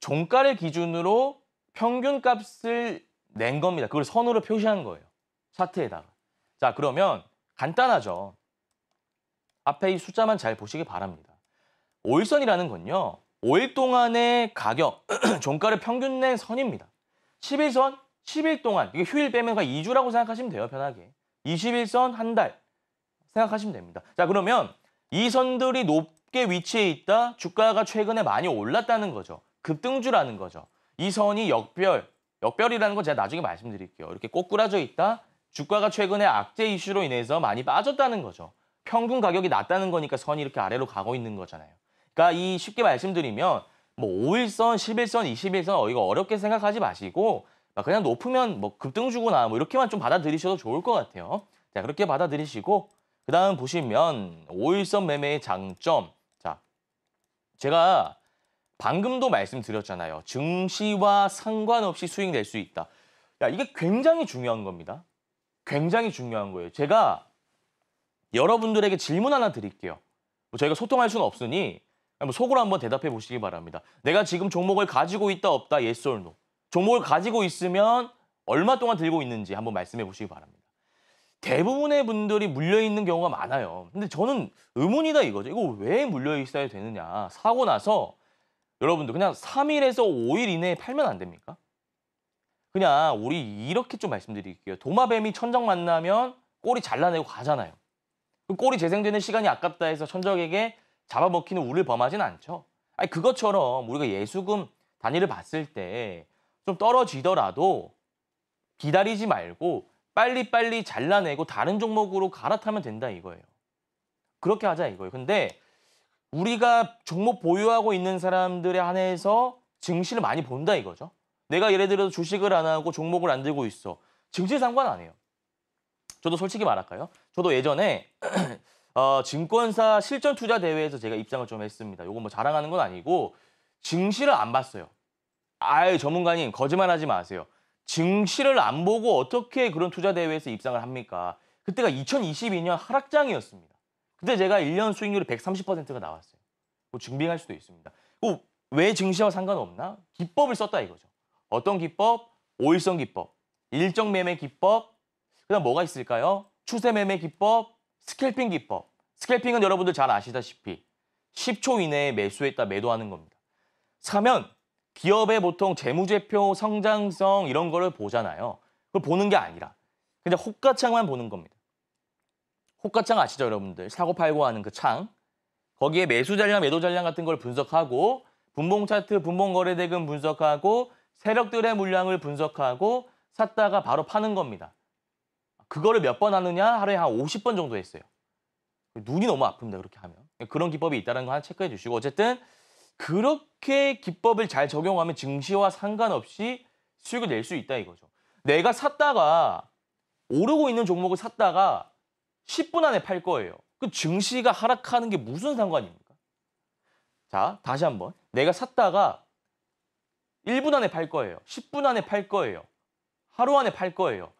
종가를 기준으로 평균 값을 낸 겁니다. 그걸 선으로 표시한 거예요. 차트에다가. 자, 그러면 간단하죠. 앞에 이 숫자만 잘 보시기 바랍니다. 5일선이라는 건요. 5일 동안의 가격, *clears throat* 종가를 평균 낸 선입니다. 11선, 10일 동안, 이게 휴일 빼면 2주라고 생각하시면 돼요, 편하게. 21선, 한 달 생각하시면 됩니다. 자, 그러면 이 선들이 높게 위치해 있다, 주가가 최근에 많이 올랐다는 거죠. 급등주라는 거죠. 이 선이 역별, 역별이라는 건 제가 나중에 말씀드릴게요. 이렇게 꼬꾸라져 있다, 주가가 최근에 악재 이슈로 인해서 많이 빠졌다는 거죠. 평균 가격이 낮다는 거니까 선이 이렇게 아래로 가고 있는 거잖아요. 그러니까 이 쉽게 말씀드리면 뭐 5일선, 11선, 21선 어, 이거 어렵게 생각하지 마시고 그냥 높으면 뭐 급등 주거나 뭐 이렇게만 좀 받아들이셔도 좋을 것 같아요. 자, 그렇게 받아들이시고 그다음 보시면 5일선 매매의 장점. 자. 제가 방금도 말씀드렸잖아요. 증시와 상관없이 수익 낼수 있다. 야, 이게 굉장히 중요한 겁니다. 굉장히 중요한 거예요. 제가 여러분들에게 질문 하나 드릴게요. 뭐 저희가 소통할 수는 없으니 한번 속으로 한번 대답해 보시기 바랍니다. 내가 지금 종목을 가지고 있다 없다 yes or no. 종목을 가지고 있으면 얼마 동안 들고 있는지 한번 말씀해 보시기 바랍니다. 대부분의 분들이 물려있는 경우가 많아요. 근데 저는 의문이다 이거죠. 이거 왜 물려있어야 되느냐. 사고 나서 여러분들 그냥 3일에서 5일 이내에 팔면 안 됩니까? 그냥 우리 이렇게 좀 말씀드릴게요. 도마뱀이 천적 만나면 꼬리 잘라내고 가잖아요. 그 꼬리 재생되는 시간이 아깝다 해서 천적에게 잡아먹히는 우를 범하진 않죠. 아니 그것처럼 우리가 예수금 단위를 봤을 때 좀 떨어지더라도 기다리지 말고 빨리빨리 잘라내고 다른 종목으로 갈아타면 된다 이거예요. 그렇게 하자 이거예요. 근데 우리가 종목 보유하고 있는 사람들에 한해서 증시를 많이 본다 이거죠. 내가 예를 들어서 주식을 안 하고 종목을 안 들고 있어. 증시 상관 안 해요. 저도 솔직히 말할까요? 저도 예전에 *clears throat* 어, 증권사 실전 투자 대회에서 제가 입장을 좀 했습니다. 요건 뭐 자랑하는 건 아니고 증시를 안 봤어요. 아예 전문가님 거짓말하지 마세요. 증시를 안 보고 어떻게 그런 투자 대회에서 입상을 합니까? 그때가 2022년 하락장이었습니다. 그때 제가 1년 수익률이 130%가 나왔어요. 뭐 증빙할 수도 있습니다. 뭐 왜 증시와 상관없나? 기법을 썼다 이거죠. 어떤 기법? 오일성 기법, 일정 매매 기법, 그다음 뭐가 있을까요? 추세 매매 기법, 스캘핑 기법. 스캘핑은 여러분들 잘 아시다시피 10초 이내에 매수했다 매도하는 겁니다. 사면 기업의 보통 재무제표 성장성 이런 거를 보잖아요. 그걸 보는 게 아니라 그냥 호가창만 보는 겁니다. 호가창 아시죠 여러분들? 사고 팔고 하는 그 창. 거기에 매수 잔량, 매도 잔량 같은 걸 분석하고 분봉 차트, 분봉 거래 대금 분석하고 세력들의 물량을 분석하고 샀다가 바로 파는 겁니다. 그거를 몇 번 하느냐 하루에 한 50번 정도 했어요. 눈이 너무 아픕니다. 그렇게 하면. 그런 기법이 있다는 거 하나 체크해 주시고 어쨌든 그렇게 기법을 잘 적용하면 증시와 상관없이 수익을 낼 수 있다 이거죠. 내가 샀다가 오르고 있는 종목을 샀다가 10분 안에 팔 거예요. 그 증시가 하락하는 게 무슨 상관입니까? 자, 다시 한번. 내가 샀다가 1분 안에 팔 거예요. 10분 안에 팔 거예요. 하루 안에 팔 거예요.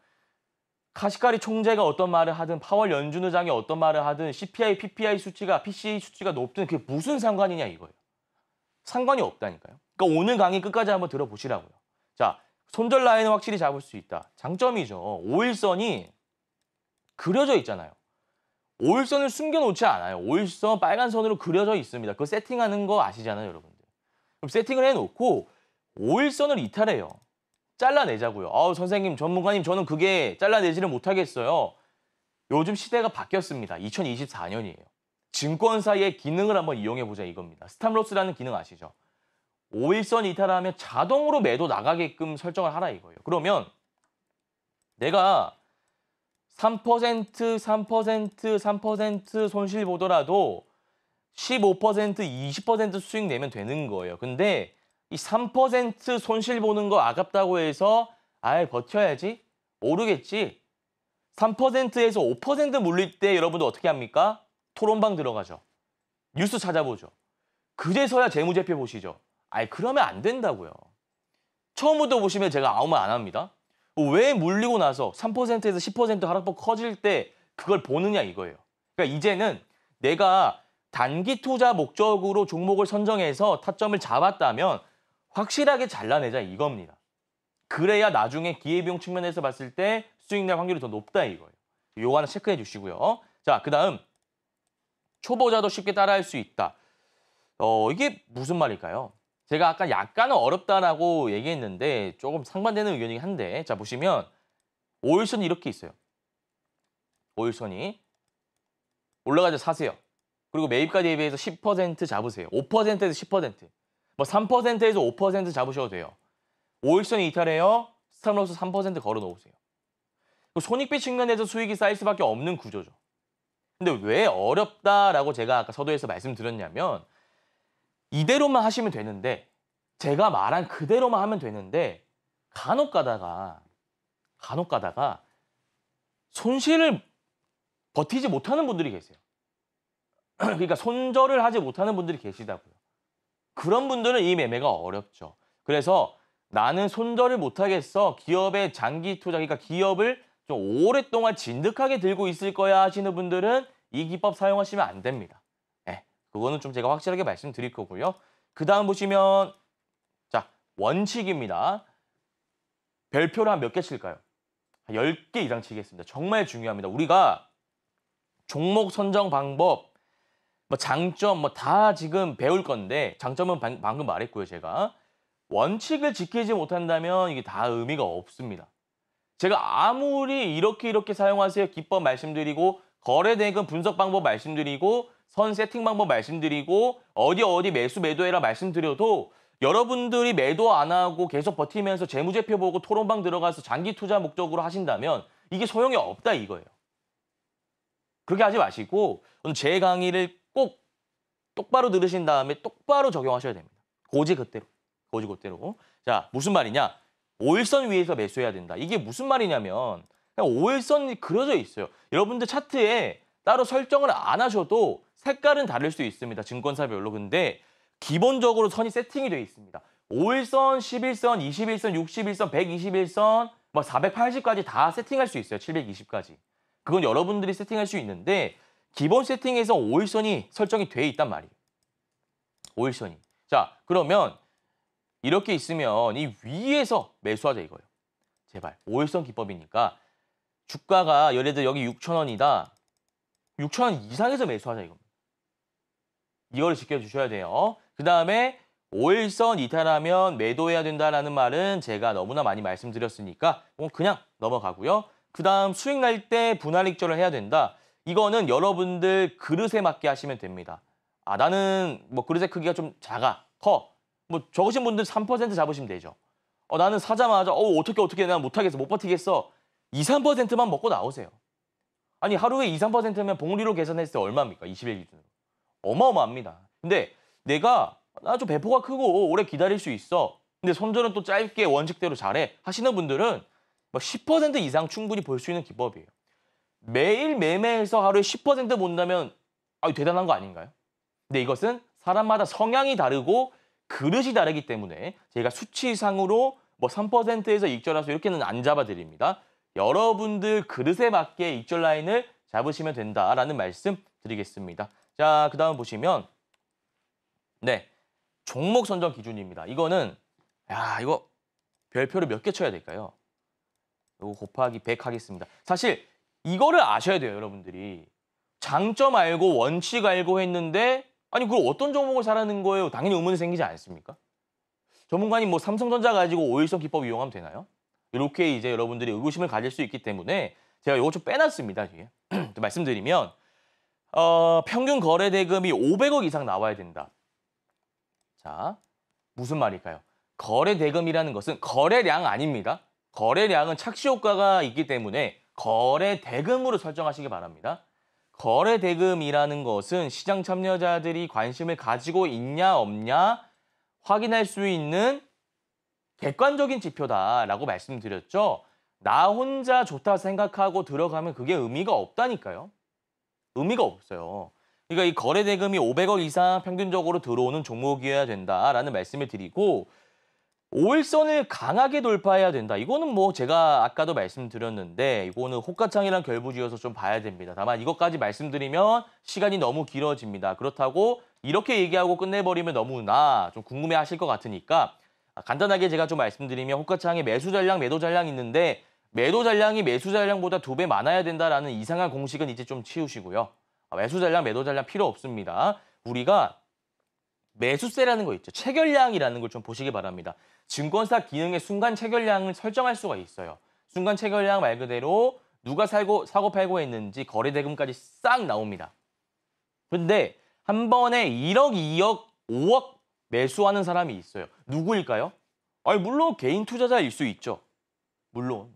카시카리 총재가 어떤 말을 하든 파월 연준 의장이 어떤 말을 하든 CPI, PPI 수치가 PCE 수치가 높든 그게 무슨 상관이냐 이거예요. 상관이 없다니까요. 그러니까 오늘 강의 끝까지 한번 들어보시라고요. 자, 손절 라인은 확실히 잡을 수 있다. 장점이죠. 5일선이 그려져 있잖아요. 5일선을 숨겨놓지 않아요. 5일선 빨간 선으로 그려져 있습니다. 그거 세팅하는 거 아시잖아요, 여러분들. 그럼 세팅을 해놓고 5일선을 이탈해요. 잘라내자고요. 아우 선생님, 전문가님, 저는 그게 잘라내지를 못하겠어요. 요즘 시대가 바뀌었습니다. 2024년이에요. 증권사의 기능을 한번 이용해보자 이겁니다. 스탑로스라는 기능 아시죠? 5일선 이탈하면 자동으로 매도 나가게끔 설정을 하라 이거예요. 그러면 내가 3%, 3%, 3% 손실 보더라도 15%, 20% 수익 내면 되는 거예요. 근데 이3% 손실 보는 거 아깝다고 해서 아예 버텨야지 오르겠지 3%에서 5% 물릴 때 여러분들 어떻게 합니까? 토론방 들어가죠. 뉴스 찾아보죠. 그제서야 재무제표 보시죠. 아이 그러면 안 된다고요. 처음부터 보시면 제가 아무 말 안 합니다. 왜 물리고 나서 3%에서 10% 하락폭 커질 때 그걸 보느냐 이거예요. 그러니까 이제는 내가 단기 투자 목적으로 종목을 선정해서 타점을 잡았다면 확실하게 잘라내자 이겁니다. 그래야 나중에 기회비용 측면에서 봤을 때 수익 날 확률이 더 높다 이거예요. 요거 하나 체크해 주시고요. 자, 그 다음 초보자도 쉽게 따라할 수 있다. 어, 이게 무슨 말일까요? 제가 아까 약간은 어렵다라고 얘기했는데 조금 상반되는 의견이긴 한데 자 보시면 오일선이 이렇게 있어요. 오일선이 올라가자 사세요. 그리고 매입가 대비해서 10% 잡으세요. 5%에서 10%뭐 3%에서 5% 잡으셔도 돼요. 오익선 이탈해요. 스탑로스 3% 걸어 놓으세요. 그 손익비 측면에서 수익이 쌓일 수밖에 없는 구조죠. 근데 왜 어렵다라고 제가 아까 서두에서 말씀드렸냐면 이대로만 하시면 되는데 제가 말한 그대로만 하면 되는데 간혹 가다가 간혹 가다가 손실을 버티지 못하는 분들이 계세요. *clears throat* 그러니까 손절을 하지 못하는 분들이 계시다고요. 그런 분들은 이 매매가 어렵죠. 그래서 나는 손절을 못하겠어. 기업의 장기 투자, 그러니까 기업을 좀 오랫동안 진득하게 들고 있을 거야 하시는 분들은 이 기법 사용하시면 안 됩니다. 네, 그거는 좀 제가 확실하게 말씀드릴 거고요. 그 다음 보시면 자 원칙입니다. 별표를 한 몇 개 칠까요? 10개 이상 치겠습니다. 정말 중요합니다. 우리가 종목 선정 방법, 뭐 장점 뭐 다 지금 배울 건데 장점은 방, 방금 말했고요 제가 원칙을 지키지 못한다면 이게 다 의미가 없습니다. 제가 아무리 이렇게 이렇게 사용하세요 기법 말씀드리고 거래 대금 분석 방법 말씀드리고 선 세팅 방법 말씀드리고 어디 어디 매수 매도해라 말씀드려도 여러분들이 매도 안 하고 계속 버티면서 재무제표 보고 토론방 들어가서 장기 투자 목적으로 하신다면 이게 소용이 없다 이거예요. 그렇게 하지 마시고 제 강의를 똑바로 들으신 다음에 똑바로 적용하셔야 됩니다. 고지 그대로. 고지 그대로. 자, 무슨 말이냐? 5일선 위에서 매수해야 된다. 이게 무슨 말이냐면 그냥 5일선이 그려져 있어요. 여러분들 차트에 따로 설정을 안 하셔도 색깔은 다를 수 있습니다. 증권사별로. 근데 기본적으로 선이 세팅이 되어 있습니다. 5일선, 11선, 21선, 61선, 121선, 뭐 480까지 다 세팅할 수 있어요. 720까지. 그건 여러분들이 세팅할 수 있는데 기본 세팅에서 5일선이 설정이 돼 있단 말이에요. 5일선이. 자, 그러면 이렇게 있으면 이 위에서 매수하자 이거예요. 제발. 5일선 기법이니까 주가가 예를 들어 여기 6천원이다 6천원 이상에서 매수하자 이겁니다. 이거를 지켜주셔야 돼요. 그 다음에 5일선 이탈하면 매도해야 된다라는 말은 제가 너무나 많이 말씀드렸으니까 그냥 넘어가고요. 그 다음 수익 날 때 분할익절을 해야 된다. 이거는 여러분들 그릇에 맞게 하시면 됩니다. 아, 나는 뭐 그릇의 크기가 좀 작아, 커. 뭐 적으신 분들 3% 잡으시면 되죠. 어, 나는 사자마자 어, 어떻게 어떻게 내가 못하겠어, 못 버티겠어. 2, 3%만 먹고 나오세요. 아니 하루에 2, 3%면 봉리로 계산했을 때 얼마입니까? 20일 기준으로. 어마어마합니다. 근데 내가 나 좀 배포가 크고 오래 기다릴 수 있어. 근데 손절은 또 짧게 원칙대로 잘해 하시는 분들은 뭐 10% 이상 충분히 볼 수 있는 기법이에요. 매일 매매해서 하루에 10%본다면 아, 대단한 거 아닌가요? 근데 이것은 사람마다 성향이 다르고 그릇이 다르기 때문에 제가 수치상으로 뭐 3%에서 익절하수 이렇게는 안 잡아드립니다. 여러분들 그릇에 맞게 익절 라인을 잡으시면 된다라는 말씀 드리겠습니다. 자, 그 다음 보시면 네, 종목 선정 기준입니다. 이거는 야, 이거 별표를 몇 개 쳐야 될까요? 이거 곱하기 100 하겠습니다. 사실 이거를 아셔야 돼요, 여러분들이. 장점 알고 원칙 알고 했는데 아니 그걸 어떤 종목을 잘하는 거예요? 당연히 의문이 생기지 않습니까? 전문가님 뭐 삼성전자 가지고 오일성 기법 이용하면 되나요? 이렇게 이제 여러분들이 의구심을 가질 수 있기 때문에 제가 이것 좀 빼놨습니다. 뒤에. *clears throat* 말씀드리면 어, 평균 거래 대금이 500억 이상 나와야 된다. 자, 무슨 말일까요? 거래 대금이라는 것은 거래량 아닙니다. 거래량은 착시 효과가 있기 때문에 거래 대금으로 설정하시기 바랍니다. 거래 대금이라는 것은 시장 참여자들이 관심을 가지고 있냐 없냐 확인할 수 있는 객관적인 지표다라고 말씀드렸죠. 나 혼자 좋다 생각하고 들어가면 그게 의미가 없다니까요. 의미가 없어요. 그러니까 이 거래 대금이 500억 이상 평균적으로 들어오는 종목이어야 된다라는 말씀을 드리고 5일선을 강하게 돌파해야 된다. 이거는 뭐 제가 아까도 말씀드렸는데 이거는 호가창이랑 결부지어서 좀 봐야 됩니다. 다만 이것까지 말씀드리면 시간이 너무 길어집니다. 그렇다고 이렇게 얘기하고 끝내버리면 너무나 좀 궁금해하실 것 같으니까 간단하게 제가 좀 말씀드리면 호가창에 매수 전량, 매도 전량 있는데 매도 전량이 매수 전량보다 두 배 많아야 된다라는 이상한 공식은 이제 좀 치우시고요. 매수 전량, 매도 전량 필요 없습니다. 우리가 매수세라는 거 있죠. 체결량이라는 걸 좀 보시기 바랍니다. 증권사 기능의 순간 체결량을 설정할 수가 있어요. 순간 체결량 말 그대로 누가 살고 사고 팔고 했는지 거래 대금까지 싹 나옵니다. 근데 한 번에 1억, 2억, 5억 매수하는 사람이 있어요. 누구일까요? 아니 물론 개인 투자자일 수 있죠. 물론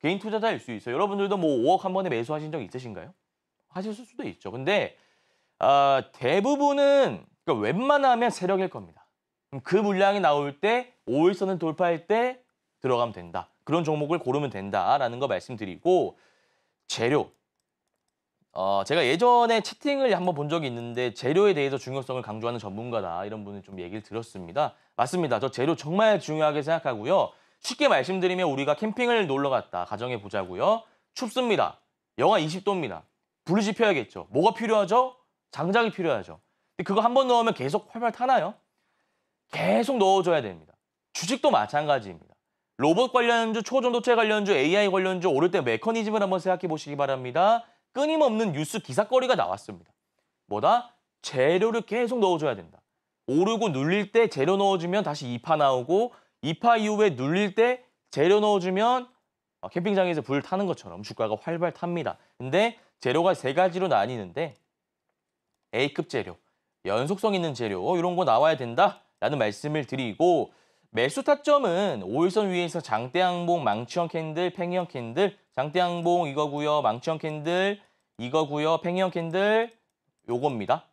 개인 투자자일 수 있어요. 여러분들도 뭐 5억 한 번에 매수하신 적 있으신가요? 하셨을 수도 있죠. 근데 아, 대부분은 그러니까 웬만하면 세력일 겁니다. 그 물량이 나올 때 5일선을 돌파할 때 들어가면 된다. 그런 종목을 고르면 된다라는 거 말씀드리고 재료. 어, 제가 예전에 채팅을 한번 본 적이 있는데 재료에 대해서 중요성을 강조하는 전문가다 이런 분을 좀 얘기를 들었습니다. 맞습니다. 저 재료 정말 중요하게 생각하고요. 쉽게 말씀드리면 우리가 캠핑을 놀러 갔다 가정해 보자고요. 춥습니다. 영하 20도입니다. 불을 지펴야겠죠. 뭐가 필요하죠? 장작이 필요하죠. 그거 한 번 넣으면 계속 활발 타나요? 계속 넣어줘야 됩니다. 주식도 마찬가지입니다. 로봇 관련주, 초전도체 관련주, AI 관련주 오를 때 메커니즘을 한번 생각해 보시기 바랍니다. 끊임없는 뉴스 기사거리가 나왔습니다. 뭐다? 재료를 계속 넣어줘야 된다. 오르고 눌릴 때 재료 넣어주면 다시 2파 나오고 2파 이후에 눌릴 때 재료 넣어주면 어, 캠핑장에서 불 타는 것처럼 주가가 활발 탑니다. 근데 재료가 세 가지로 나뉘는데 A급 재료, 연속성 있는 재료 이런 거 나와야 된다라는 말씀을 드리고 매수 타점은 5일선 위에서 장대양봉, 망치형 캔들, 팽이형 캔들, 장대양봉 이거고요, 망치형 캔들 이거고요, 팽이형 캔들 요겁니다.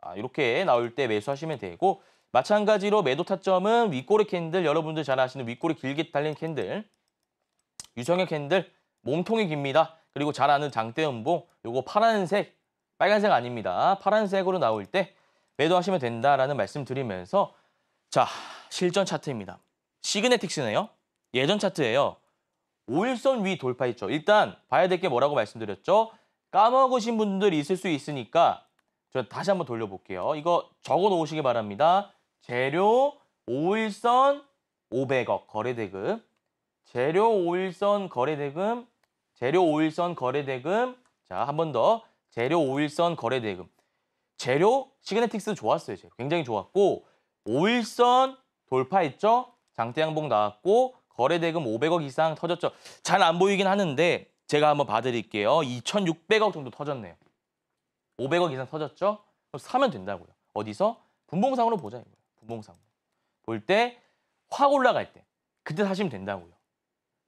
아, 이렇게 나올 때 매수하시면 되고 마찬가지로 매도 타점은 윗꼬리 캔들 여러분들 잘 아시는 윗꼬리 길게 달린 캔들 유성형 캔들 몸통이 깁니다. 그리고 잘 아는 장대음봉 요거 파란색 빨간색 아닙니다. 파란색으로 나올 때 매도하시면 된다라는 말씀 드리면서 자, 실전 차트입니다. 시그네틱스네요. 예전 차트예요. 5일선 위 돌파 있죠. 일단 봐야 될 게 뭐라고 말씀드렸죠? 까먹으신 분들이 있을 수 있으니까 저 다시 한번 돌려볼게요. 이거 적어 놓으시기 바랍니다. 재료 5일선 500억 거래대금 재료 5일선 거래대금 재료 5일선 거래대금 자, 한 번 더. 재료 5일선 거래대금 재료 시그네틱스 좋았어요. 재료. 굉장히 좋았고 5일선 돌파했죠. 장대양봉 나왔고 거래대금 500억 이상 터졌죠. 잘 안 보이긴 하는데 제가 한번 봐드릴게요. 2,600억 정도 터졌네요. 500억 이상 터졌죠. 사면 된다고요. 어디서? 분봉상으로 보자 이거예요. 분봉상으로. 볼 때 확 올라갈 때 그때 사시면 된다고요.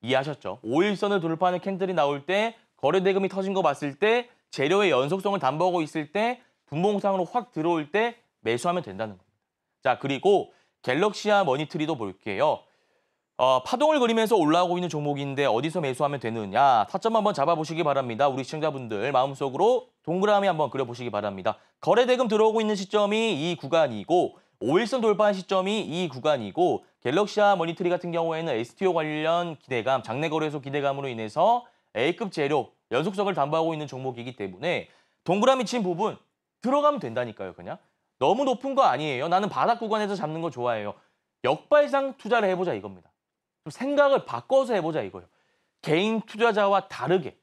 이해하셨죠? 5일선을 돌파하는 캔들이 나올 때 거래대금이 터진 거 봤을 때 재료의 연속성을 담보하고 있을 때 분봉상으로 확 들어올 때 매수하면 된다는 겁니다. 자, 그리고 갤럭시아 머니트리도 볼게요. 어, 파동을 그리면서 올라오고 있는 종목인데 어디서 매수하면 되느냐 타점 한번 잡아보시기 바랍니다. 우리 시청자분들 마음속으로 동그라미 한번 그려보시기 바랍니다. 거래대금 들어오고 있는 시점이 이 구간이고 5일선 돌파한 시점이 이 구간이고 갤럭시아 머니트리 같은 경우에는 STO 관련 기대감, 장내 거래소 기대감으로 인해서 A급 재료, 연속성을 담보하고 있는 종목이기 때문에 동그라미 친 부분 들어가면 된다니까요, 그냥. 너무 높은 거 아니에요. 나는 바닥 구간에서 잡는 거 좋아해요. 역발상 투자를 해보자 이겁니다. 좀 생각을 바꿔서 해보자 이거예요. 개인 투자자와 다르게.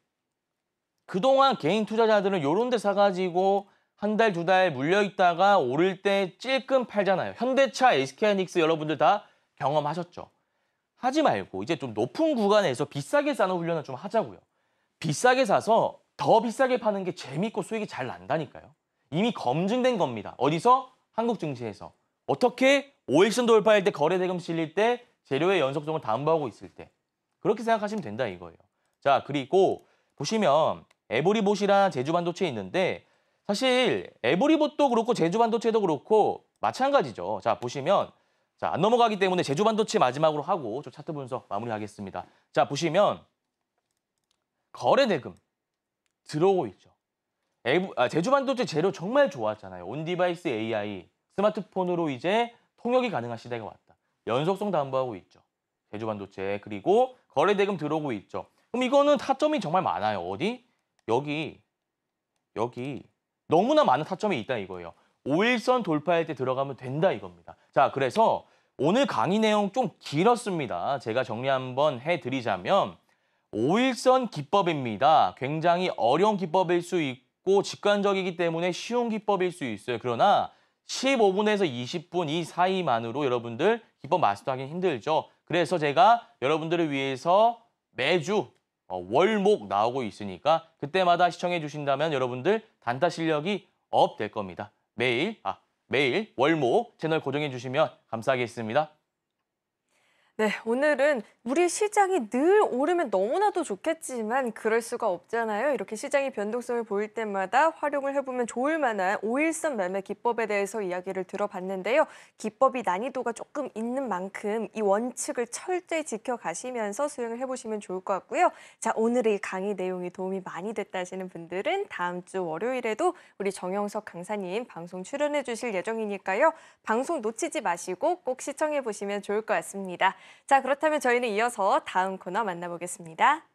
그동안 개인 투자자들은 요런 데 사가지고 한 달, 두 달 물려있다가 오를 때 찔끔 팔잖아요. 현대차, SK하이닉스 여러분들 다 경험하셨죠. 하지 말고 이제 좀 높은 구간에서 비싸게 싸는 훈련을 좀 하자고요. 비싸게 사서 더 비싸게 파는 게 재밌고 수익이 잘 난다니까요. 이미 검증된 겁니다. 어디서? 한국 증시에서. 어떻게 오일선 돌파할 때 거래 대금 실릴 때 재료의 연속성을 담보하고 있을 때 그렇게 생각하시면 된다 이거예요. 자 그리고 보시면 에브리봇이랑 제주반도체 있는데 사실 에브리봇도 그렇고 제주반도체도 그렇고 마찬가지죠. 자 보시면 자안 넘어가기 때문에 제주반도체 마지막으로 하고 저 차트 분석 마무리하겠습니다. 자 보시면 거래 대금 들어오고 있죠. 아, 제주 반도체 재료 정말 좋았잖아요. 온디바이스 AI, 스마트폰으로 이제 통역이 가능한 시대가 왔다. 연속성 담보하고 있죠. 제주 반도체 그리고 거래 대금 들어오고 있죠. 그럼 이거는 타점이 정말 많아요. 어디? 여기, 여기 너무나 많은 타점이 있다 이거예요. 5일선 돌파할 때 들어가면 된다 이겁니다. 자, 그래서 오늘 강의 내용 좀 길었습니다. 제가 정리 한번 해드리자면 5일선 기법입니다. 굉장히 어려운 기법일 수 있고 쉽고 직관적이기 때문에 쉬운 기법일 수 있어요. 그러나 15분에서 20분 이 사이만으로 여러분들 기법 마스터하기 힘들죠. 그래서 제가 여러분들을 위해서 매주 어, 월목 나오고 있으니까 그때마다 시청해 주신다면 여러분들 단타 실력이 업 될 겁니다. 매일, 아, 매일 월목 채널 고정해 주시면 감사하겠습니다. 네, 오늘은 우리 시장이 늘 오르면 너무나도 좋겠지만 그럴 수가 없잖아요. 이렇게 시장이 변동성을 보일 때마다 활용을 해보면 좋을 만한 오일선 매매 기법에 대해서 이야기를 들어봤는데요. 기법이 난이도가 조금 있는 만큼 이 원칙을 철저히 지켜가시면서 수행을 해보시면 좋을 것 같고요. 자, 오늘의 강의 내용이 도움이 많이 됐다 하시는 분들은 다음 주 월요일에도 우리 정영석 강사님 방송 출연해 주실 예정이니까요. 방송 놓치지 마시고 꼭 시청해 보시면 좋을 것 같습니다. 자, 그렇다면 저희는 이어서 다음 코너 만나보겠습니다.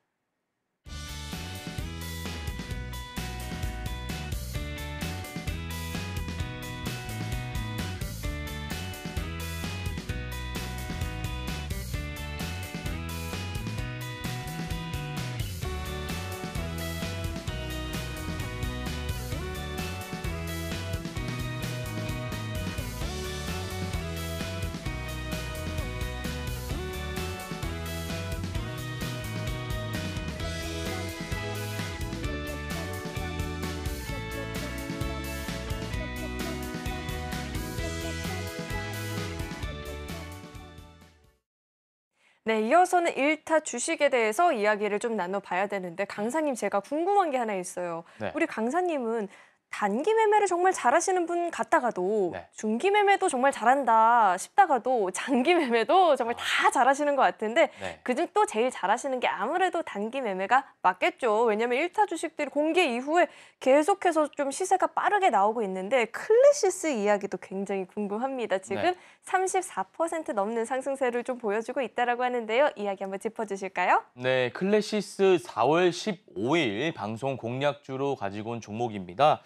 네, 이어서는 일타 주식에 대해서 이야기를 좀 나눠봐야 되는데 강사님 제가 궁금한 게 하나 있어요. 네. 우리 강사님은 단기 매매를 정말 잘하시는 분 같다가도 네. 중기 매매도 정말 잘한다 싶다가도 장기 매매도 정말 다 아. 잘하시는 것 같은데 네. 그중 또 제일 잘하시는 게 아무래도 단기 매매가 맞겠죠. 왜냐하면 일타 주식들이 공개 이후에 계속해서 좀 시세가 빠르게 나오고 있는데 클래시스 이야기도 굉장히 궁금합니다. 지금 네. 34% 넘는 상승세를 좀 보여주고 있다라고 하는데요. 이야기 한번 짚어주실까요? 네, 클래시스 4월 15일 방송 공략주로 가지고 온 종목입니다.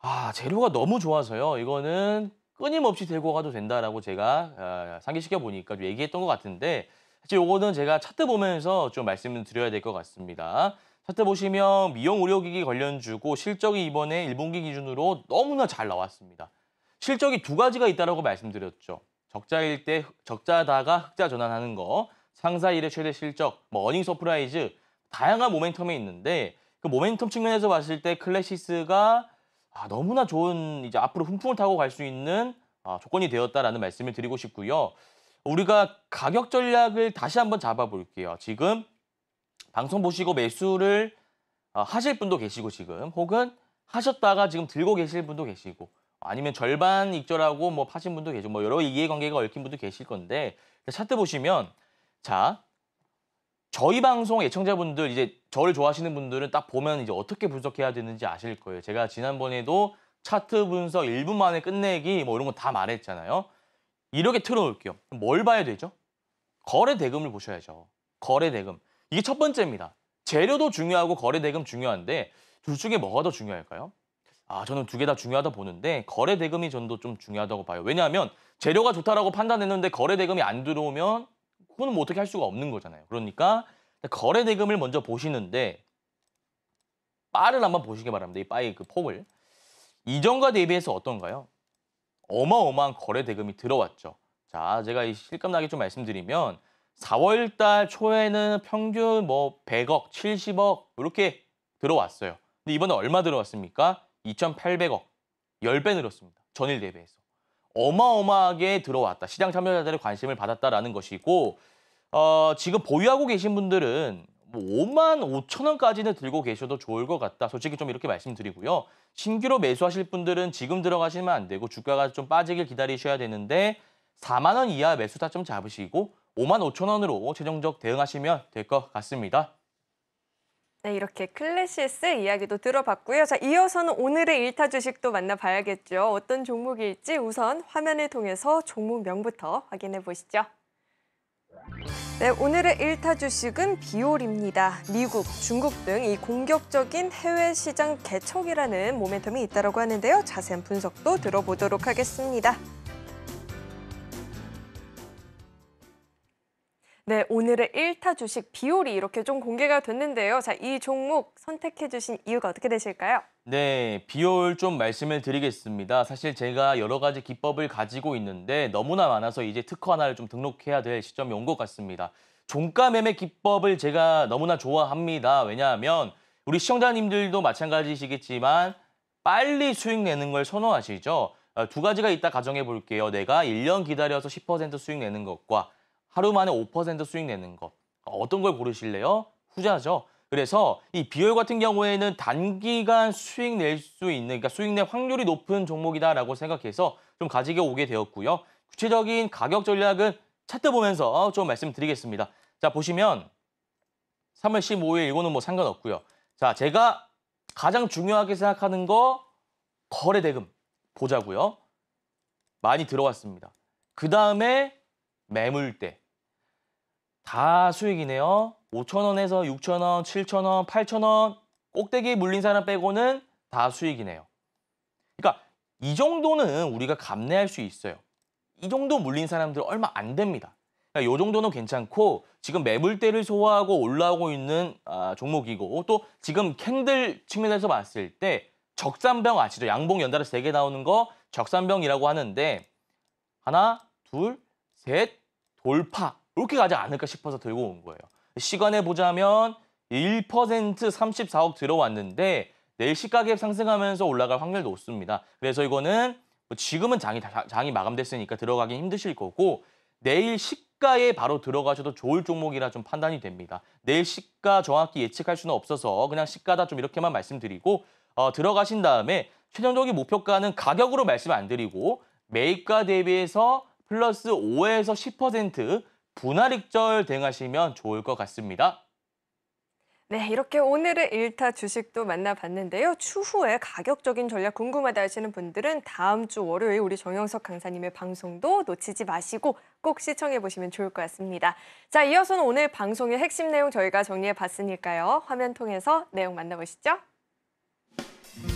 아, 재료가 너무 좋아서요. 이거는 끊임없이 들고 가도 된다라고 제가 아, 상기시켜 보니까 얘기했던 것 같은데 사실 이거는 제가 차트 보면서 좀 말씀을 드려야 될 것 같습니다. 차트 보시면 미용 의료기기 관련주고 실적이 이번에 1분기 기준으로 너무나 잘 나왔습니다. 실적이 두 가지가 있다라고 말씀드렸죠. 적자일 때 적자다가 흑자 전환하는 거, 상사 1의 최대 실적, 뭐 어닝 서프라이즈 다양한 모멘텀이 있는데 그 모멘텀 측면에서 봤을 때 클래시스가 아, 너무나 좋은 이제 앞으로 훈풍을 타고 갈 수 있는 아, 조건이 되었다라는 말씀을 드리고 싶고요. 우리가 가격 전략을 다시 한번 잡아볼게요. 지금 방송 보시고 매수를 아, 하실 분도 계시고 지금 혹은 하셨다가 지금 들고 계실 분도 계시고 아니면 절반 익절하고 뭐 파신 분도 계시고 뭐 여러 이해관계가 얽힌 분도 계실 건데 차트 보시면 자 저희 방송 애청자분들 이제 저를 좋아하시는 분들은 딱 보면 이제 어떻게 분석해야 되는지 아실 거예요. 제가 지난번에도 차트 분석 1분 만에 끝내기 뭐 이런 거 다 말했잖아요. 이렇게 틀어놓을게요. 뭘 봐야 되죠? 거래 대금을 보셔야죠. 거래 대금. 이게 첫 번째입니다. 재료도 중요하고 거래 대금 중요한데 둘 중에 뭐가 더 중요할까요? 아, 저는 두 개 다 중요하다 보는데 거래 대금이 전도 좀 중요하다고 봐요. 왜냐하면 재료가 좋다라고 판단했는데 거래 대금이 안 들어오면 그거는 뭐 어떻게 할 수가 없는 거잖아요. 그러니까 거래 대금을 먼저 보시는데 바를 한번 보시기 바랍니다. 이 바의 그 폭을. 이전과 대비해서 어떤가요? 어마어마한 거래 대금이 들어왔죠. 자, 제가 이 실감나게 좀 말씀드리면 4월 달 초에는 평균 뭐 100억, 70억 이렇게 들어왔어요. 근데 이번에 얼마 들어왔습니까? 2,800억, 10배 늘었습니다. 전일 대비해서. 어마어마하게 들어왔다. 시장 참여자들의 관심을 받았다라는 것이고 어, 지금 보유하고 계신 분들은 뭐 5만 5천 원까지는 들고 계셔도 좋을 것 같다. 솔직히 좀 이렇게 말씀드리고요. 신규로 매수하실 분들은 지금 들어가시면 안 되고 주가가 좀 빠지길 기다리셔야 되는데 4만 원 이하 매수 타좀 잡으시고 5만 5천 원으로 최종적 대응하시면 될 것 같습니다. 네, 이렇게 클래시스 이야기도 들어봤고요. 자, 이어서는 오늘의 일타 주식도 만나봐야겠죠. 어떤 종목일지 우선 화면을 통해서 종목명부터 확인해 보시죠. 네, 오늘의 일타 주식은 비올입니다. 미국, 중국 등 이 공격적인 해외 시장 개척이라는 모멘텀이 있다고 하는데요. 자세한 분석도 들어보도록 하겠습니다. 네, 오늘의 1타 주식 비율이 이렇게 좀 공개가 됐는데요. 자, 이 종목 선택해 주신 이유가 어떻게 되실까요? 네, 비율 좀 말씀을 드리겠습니다. 사실 제가 여러 가지 기법을 가지고 있는데 너무나 많아서 이제 특허 하나를 좀 등록해야 될 시점이 온 것 같습니다. 종가 매매 기법을 제가 너무나 좋아합니다. 왜냐하면 우리 시청자님들도 마찬가지시겠지만 빨리 수익 내는 걸 선호하시죠? 어, 두 가지가 있다 가정해 볼게요. 내가 1년 기다려서 10% 수익 내는 것과 하루 만에 5% 수익 내는 것. 어떤 걸 고르실래요? 후자죠. 그래서 이 비율 같은 경우에는 단기간 수익 낼 수 있는, 그러니까 수익 낼 확률이 높은 종목이다라고 생각해서 좀 가지게 오게 되었고요. 구체적인 가격 전략은 차트 보면서 좀 말씀드리겠습니다. 자, 보시면 3월 15일 이거는 뭐 상관없고요. 자, 제가 가장 중요하게 생각하는 거 거래 대금 보자고요. 많이 들어왔습니다. 그 다음에 매물대. 다 수익이네요. 5천원에서 6천원, 7천원, 8천원 꼭대기 물린 사람 빼고는 다 수익이네요. 그러니까 이 정도는 우리가 감내할 수 있어요. 이 정도 물린 사람들 얼마 안 됩니다. 그러니까 이 정도는 괜찮고 지금 매물대를 소화하고 올라오고 있는 아, 종목이고 또 지금 캔들 측면에서 봤을 때 적산병 아시죠? 양봉 연달아 3개 나오는 거 적산병이라고 하는데 하나, 둘, 셋, 돌파 이렇게 가지 않을까 싶어서 들고 온 거예요. 시간에 보자면 1% 34억 들어왔는데 내일 시가격 상승하면서 올라갈 확률 도 높습니다. 그래서 이거는 뭐 지금은 장이 장이 마감됐으니까 들어가기 힘드실 거고 내일 시가에 바로 들어가셔도 좋을 종목이라 좀 판단이 됩니다. 내일 시가 정확히 예측할 수는 없어서 그냥 시가다 좀 이렇게만 말씀드리고 어, 들어가신 다음에 최종적인 목표가는 가격으로 말씀 안 드리고 매입가 대비해서 플러스 5에서 10% 분할익절 대응하시면 좋을 것 같습니다. 네, 이렇게 오늘의 일타 주식도 만나봤는데요. 추후에 가격적인 전략 궁금하다 하시는 분들은 다음 주 월요일 우리 정영석 강사님의 방송도 놓치지 마시고 꼭 시청해 보시면 좋을 것 같습니다. 자, 이어서는 오늘 방송의 핵심 내용 저희가 정리해 봤으니까요. 화면 통해서 내용 만나보시죠.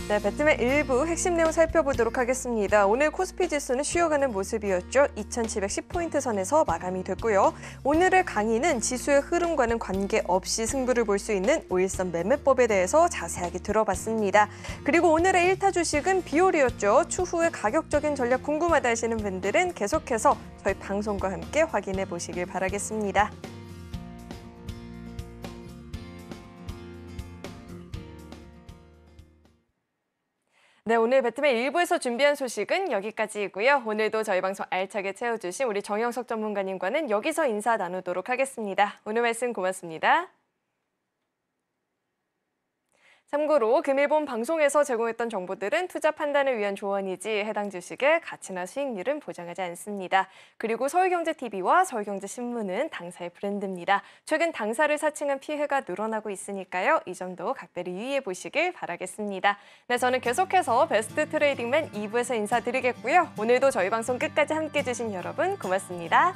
네, 배트맨 일부 핵심 내용 살펴보도록 하겠습니다. 오늘 코스피 지수는 쉬어가는 모습이었죠. 2710포인트 선에서 마감이 됐고요. 오늘의 강의는 지수의 흐름과는 관계없이 승부를 볼 수 있는 오일선 매매법에 대해서 자세하게 들어봤습니다. 그리고 오늘의 1타 주식은 비올이었죠. 추후에 가격적인 전략 궁금하다 하시는 분들은 계속해서 저희 방송과 함께 확인해 보시길 바라겠습니다. 네, 오늘 배트맨 일부에서 준비한 소식은 여기까지이고요. 오늘도 저희 방송 알차게 채워주신 우리 정영석 전문가님과는 여기서 인사 나누도록 하겠습니다. 오늘 말씀 고맙습니다. 참고로 금일본 방송에서 제공했던 정보들은 투자 판단을 위한 조언이지 해당 주식의 가치나 수익률은 보장하지 않습니다. 그리고 서울경제TV와 서울경제신문은 당사의 브랜드입니다. 최근 당사를 사칭한 피해가 늘어나고 있으니까요. 이 점도 각별히 유의해 보시길 바라겠습니다. 네, 저는 계속해서 베스트 트레이딩맨 2부에서 인사드리겠고요. 오늘도 저희 방송 끝까지 함께해 주신 여러분 고맙습니다.